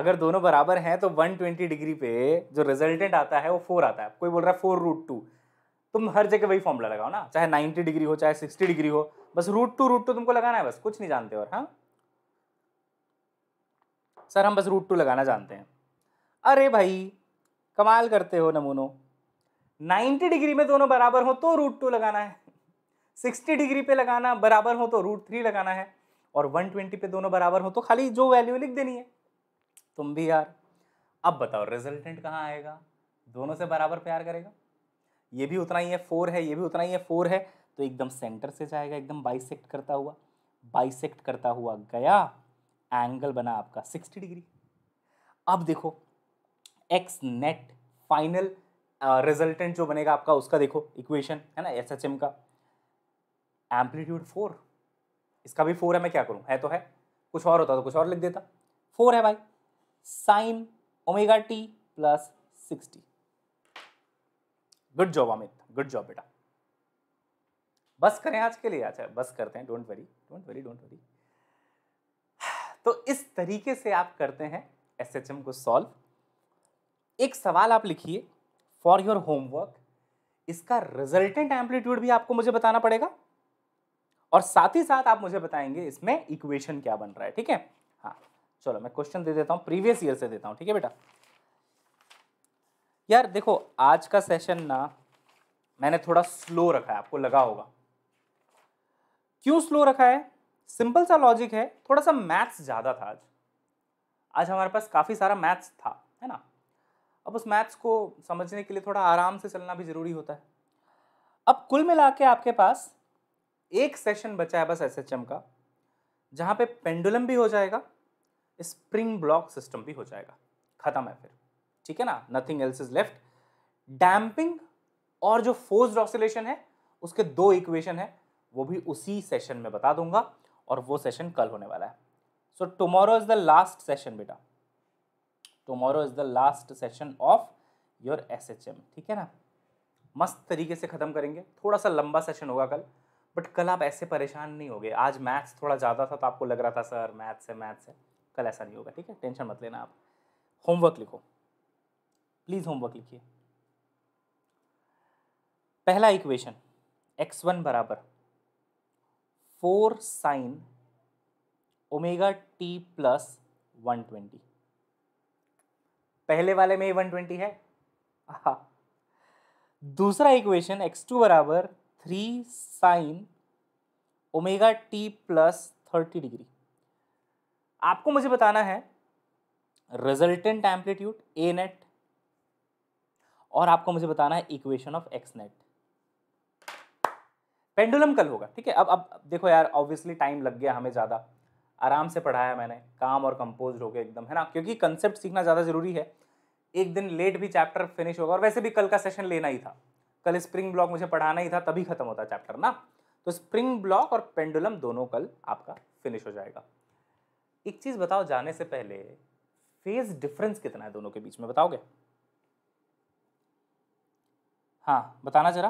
अगर दोनों बराबर हैं तो वन ट्वेंटी डिग्री पे जो रिजल्टेंट आता है वो फोर आता है कोई बोल रहा है फोर रूट टू तुम हर जगह वही फॉर्मूला लगाओ ना चाहे नाइन्टी डिग्री हो चाहे सिक्सटी डिग्री हो bus root two root two तुमको लगाना है बस कुछ नहीं जानते और हाँ सर हम बस रूट टू लगाना जानते हैं अरे भाई कमाल करते हो नमूनो 90 डिग्री में दोनों बराबर हो तो रूट टू लगाना है 60 डिग्री पे लगाना बराबर हो तो रूट थ्री लगाना है और 120 पे दोनों बराबर हो तो खाली जो वैल्यू लिख देनी है तुम भी यार अब बताओ रिजल्टेंट कहाँ आएगा दोनों से बराबर प्यार करेगा ये भी उतना ही है फोर है ये भी उतना ही है फोर है तो एकदम सेंटर से जाएगा एकदम बाइसेक्ट करता हुआ बाइसेक्ट करता हुआ गया एंगल बना आपका सिक्सटी डिग्री अब देखो एक्स नेट फाइनल रिजल्टेंट जो बनेगा आपका उसका देखो इक्वेशन है ना एस एच एम का एम्पलीट्यूड फोर इसका भी फोर है मैं क्या करूँ है तो है कुछ और होता तो कुछ और लिख देता फोर है भाई sine omega T plus sixty good job Amit good job बेटा बस करें आज के लिए अच्छा बस करते हैं don't worry don't worry don't worry तो इस तरीके से आप करते हैं एस एच एम को सॉल्व एक सवाल आप लिखिए फॉर योर होमवर्क इसका रिजल्टेंट एम्पलीट्यूड भी आपको मुझे बताना पड़ेगा और साथ ही साथ आप मुझे बताएंगे इसमें इक्वेशन क्या बन रहा है ठीक है हाँ चलो मैं क्वेश्चन दे देता हूँ प्रीवियस ईयर से देता हूँ ठीक है बेटा यार देखो आज का सेशन ना मैंने थोड़ा स्लो रखा है आपको लगा होगा क्यों स्लो रखा है सिंपल सा लॉजिक है थोड़ा सा मैथ्स ज़्यादा था आज आज हमारे पास काफ़ी सारा मैथ्स था है ना अब उस मैथ्स को समझने के लिए थोड़ा आराम से चलना भी ज़रूरी होता है अब कुल मिला के आपके पास एक सेशन बचा है बस एस एच एम का जहाँ पे पेंडुलम भी हो जाएगा स्प्रिंग ब्लॉक सिस्टम भी हो जाएगा ख़त्म है फिर ठीक है ना nothing else is left damping और जो फोर्स ऑसिलेशन है उसके दो इक्वेशन है वो भी उसी सेशन में बता दूंगा और वो सेशन कल होने वाला है so tomorrow is the last session बेटा tomorrow is the last session of your S H M ठीक है ना मस्त तरीके से ख़त्म करेंगे थोड़ा सा लंबा सेशन होगा कल बट कल आप ऐसे परेशान नहीं होगे आज मैथ्स थोड़ा ज़्यादा था तो आपको लग रहा था सर मैथ्स है मैथ्स है कल ऐसा नहीं होगा ठीक है टेंशन मत लेना आप होमवर्क लिखो प्लीज़ होमवर्क लिखिए पहला इक्वेशन एक्स वन बराबर four sine omega T plus one twenty पहले वाले में वन ट्वेंटी है हा दूसरा इक्वेशन एक्स टू बराबर three sine omega T plus thirty degree आपको मुझे बताना है रिजल्टेंट एम्पलीट्यूड ए नेट और आपको मुझे बताना है equation of X net pendulum कल होगा ठीक है अब अब देखो यार ऑब्वियसली टाइम लग गया हमें ज़्यादा आराम से पढ़ाया मैंने काम और कंपोज हो गया एकदम है ना क्योंकि कंसेप्ट सीखना ज़्यादा ज़रूरी है एक दिन लेट भी चैप्टर फिनिश होगा और वैसे भी कल का सेशन लेना ही था कल स्प्रिंग ब्लॉक मुझे पढ़ाना ही था तभी खत्म होता चैप्टर ना तो स्प्रिंग ब्लॉक और पेंडुलम दोनों कल आपका फिनिश हो जाएगा एक चीज़ बताओ जाने से पहले फेज डिफरेंस कितना है दोनों के बीच में बताओगे हाँ बताना जरा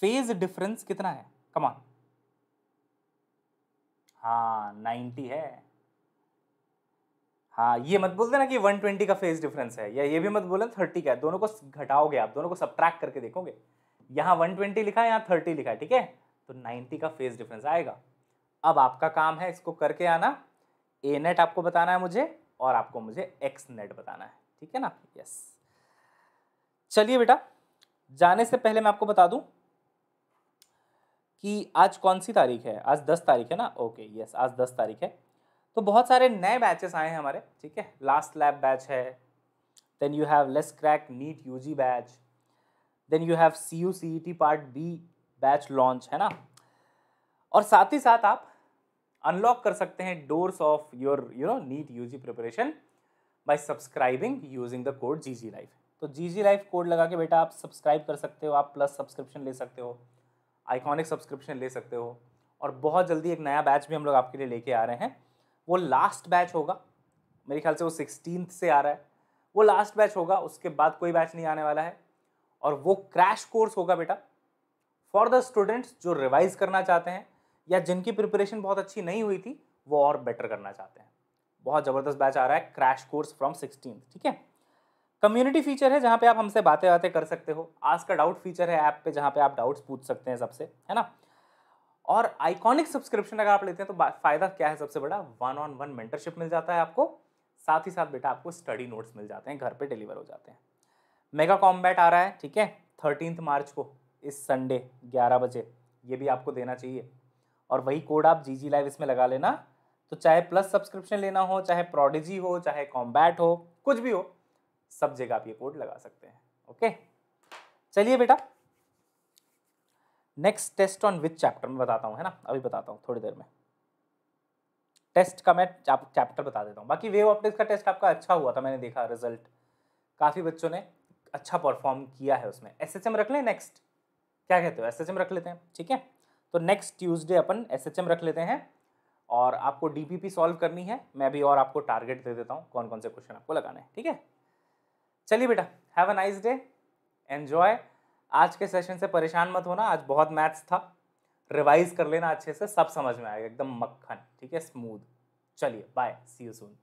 फेज डिफरेंस कितना है कमान हाँ नाइन्टी है हाँ ये मत बोल देना कि वन ट्वेंटी का फेज डिफरेंस है या ये भी मत बोलना थर्टी का है दोनों को घटाओगे आप दोनों को सब्ट्रैक्ट करके देखोगे यहाँ वन ट्वेंटी लिखा है यहाँ थर्टी लिखा है ठीक है तो नाइन्टी का फेज डिफरेंस आएगा अब आपका काम है इसको करके आना ए नेट आपको बताना है मुझे और आपको मुझे एक्स नेट बताना है ठीक है ना यस चलिए बेटा जाने से पहले मैं आपको बता दूं कि आज कौन सी तारीख है आज दस तारीख है ना ओके यस आज दस तारीख है तो बहुत सारे नए बैचेस आए हैं हमारे ठीक है लास्ट लैब बैच है then you have less crack NEET U batch then you have C U C E T part B batch launch है ना और साथ ही साथ आप अनलॉक कर सकते हैं doors of your you know NEET U G preparation by subscribing using the code G G life तो जी जी लाइफ कोड लगा के बेटा आप सब्सक्राइब कर सकते हो आप प्लस सब्सक्रिप्शन ले सकते हो आइकॉनिक सब्सक्रिप्शन ले सकते हो और बहुत जल्दी एक नया बैच भी हम लोग आपके लिए लेके आ रहे हैं वो लास्ट बैच होगा मेरे ख्याल से वो सिक्सटीन से आ रहा है वो लास्ट बैच होगा उसके बाद कोई बैच नहीं आने वाला है और वो क्रैश कोर्स होगा बेटा फॉर द स्टूडेंट्स जो रिवाइज करना चाहते हैं या जिनकी प्रिपरेशन बहुत अच्छी नहीं हुई थी वो और बेटर करना चाहते हैं बहुत ज़बरदस्त बैच आ रहा है क्रैश कोर्स फ्रॉम सिक्सटीन ठीक है कम्युनिटी फीचर है जहाँ पे आप हमसे बातें बातें कर सकते हो आज का डाउट फीचर है ऐप पे जहाँ पे आप डाउट्स पूछ सकते हैं सबसे है ना और आइकॉनिक सब्सक्रिप्शन अगर आप लेते हैं तो फ़ायदा क्या है सबसे बड़ा वन ऑन वन मेंटरशिप मिल जाता है आपको साथ ही साथ बेटा आपको स्टडी नोट्स मिल जाते हैं घर पर डिलीवर हो जाते हैं मेगा कॉम्बैट आ रहा है ठीक है थर्टीनथ मार्च को इस संडे ग्यारह बजे ये भी आपको देना चाहिए और वही कोड आप जी जी लाइव इसमें लगा लेना तो चाहे प्लस सब्सक्रिप्शन लेना हो चाहे प्रोडिजी हो चाहे कॉम्बैट हो कुछ भी हो सब जगह आप ये कोड लगा सकते हैं ओके चलिए बेटा next test on which chapter में बताता हूँ है ना अभी बताता हूँ थोड़ी देर में टेस्ट का मैं चैप्टर बता देता हूँ बाकी वेव ऑप्टिक्स का टेस्ट आपका अच्छा हुआ था मैंने देखा रिजल्ट काफ़ी बच्चों ने अच्छा परफॉर्म किया है उसमें एस रख लें नेक्स्ट क्या कहते हो एस रख लेते हैं ठीक है तो नेक्स्ट ट्यूजडे अपन एस रख लेते हैं और आपको डी सॉल्व करनी है मैं भी और आपको टारगेट दे देता हूँ कौन कौन से क्वेश्चन आपको लगाने है ठीक है चलिए बेटा have a nice day enjoy आज के सेशन से परेशान मत होना आज बहुत मैथ्स था रिवाइज कर लेना अच्छे से सब समझ में आएगा एकदम मक्खन ठीक है स्मूथ चलिए बाय सी यू सून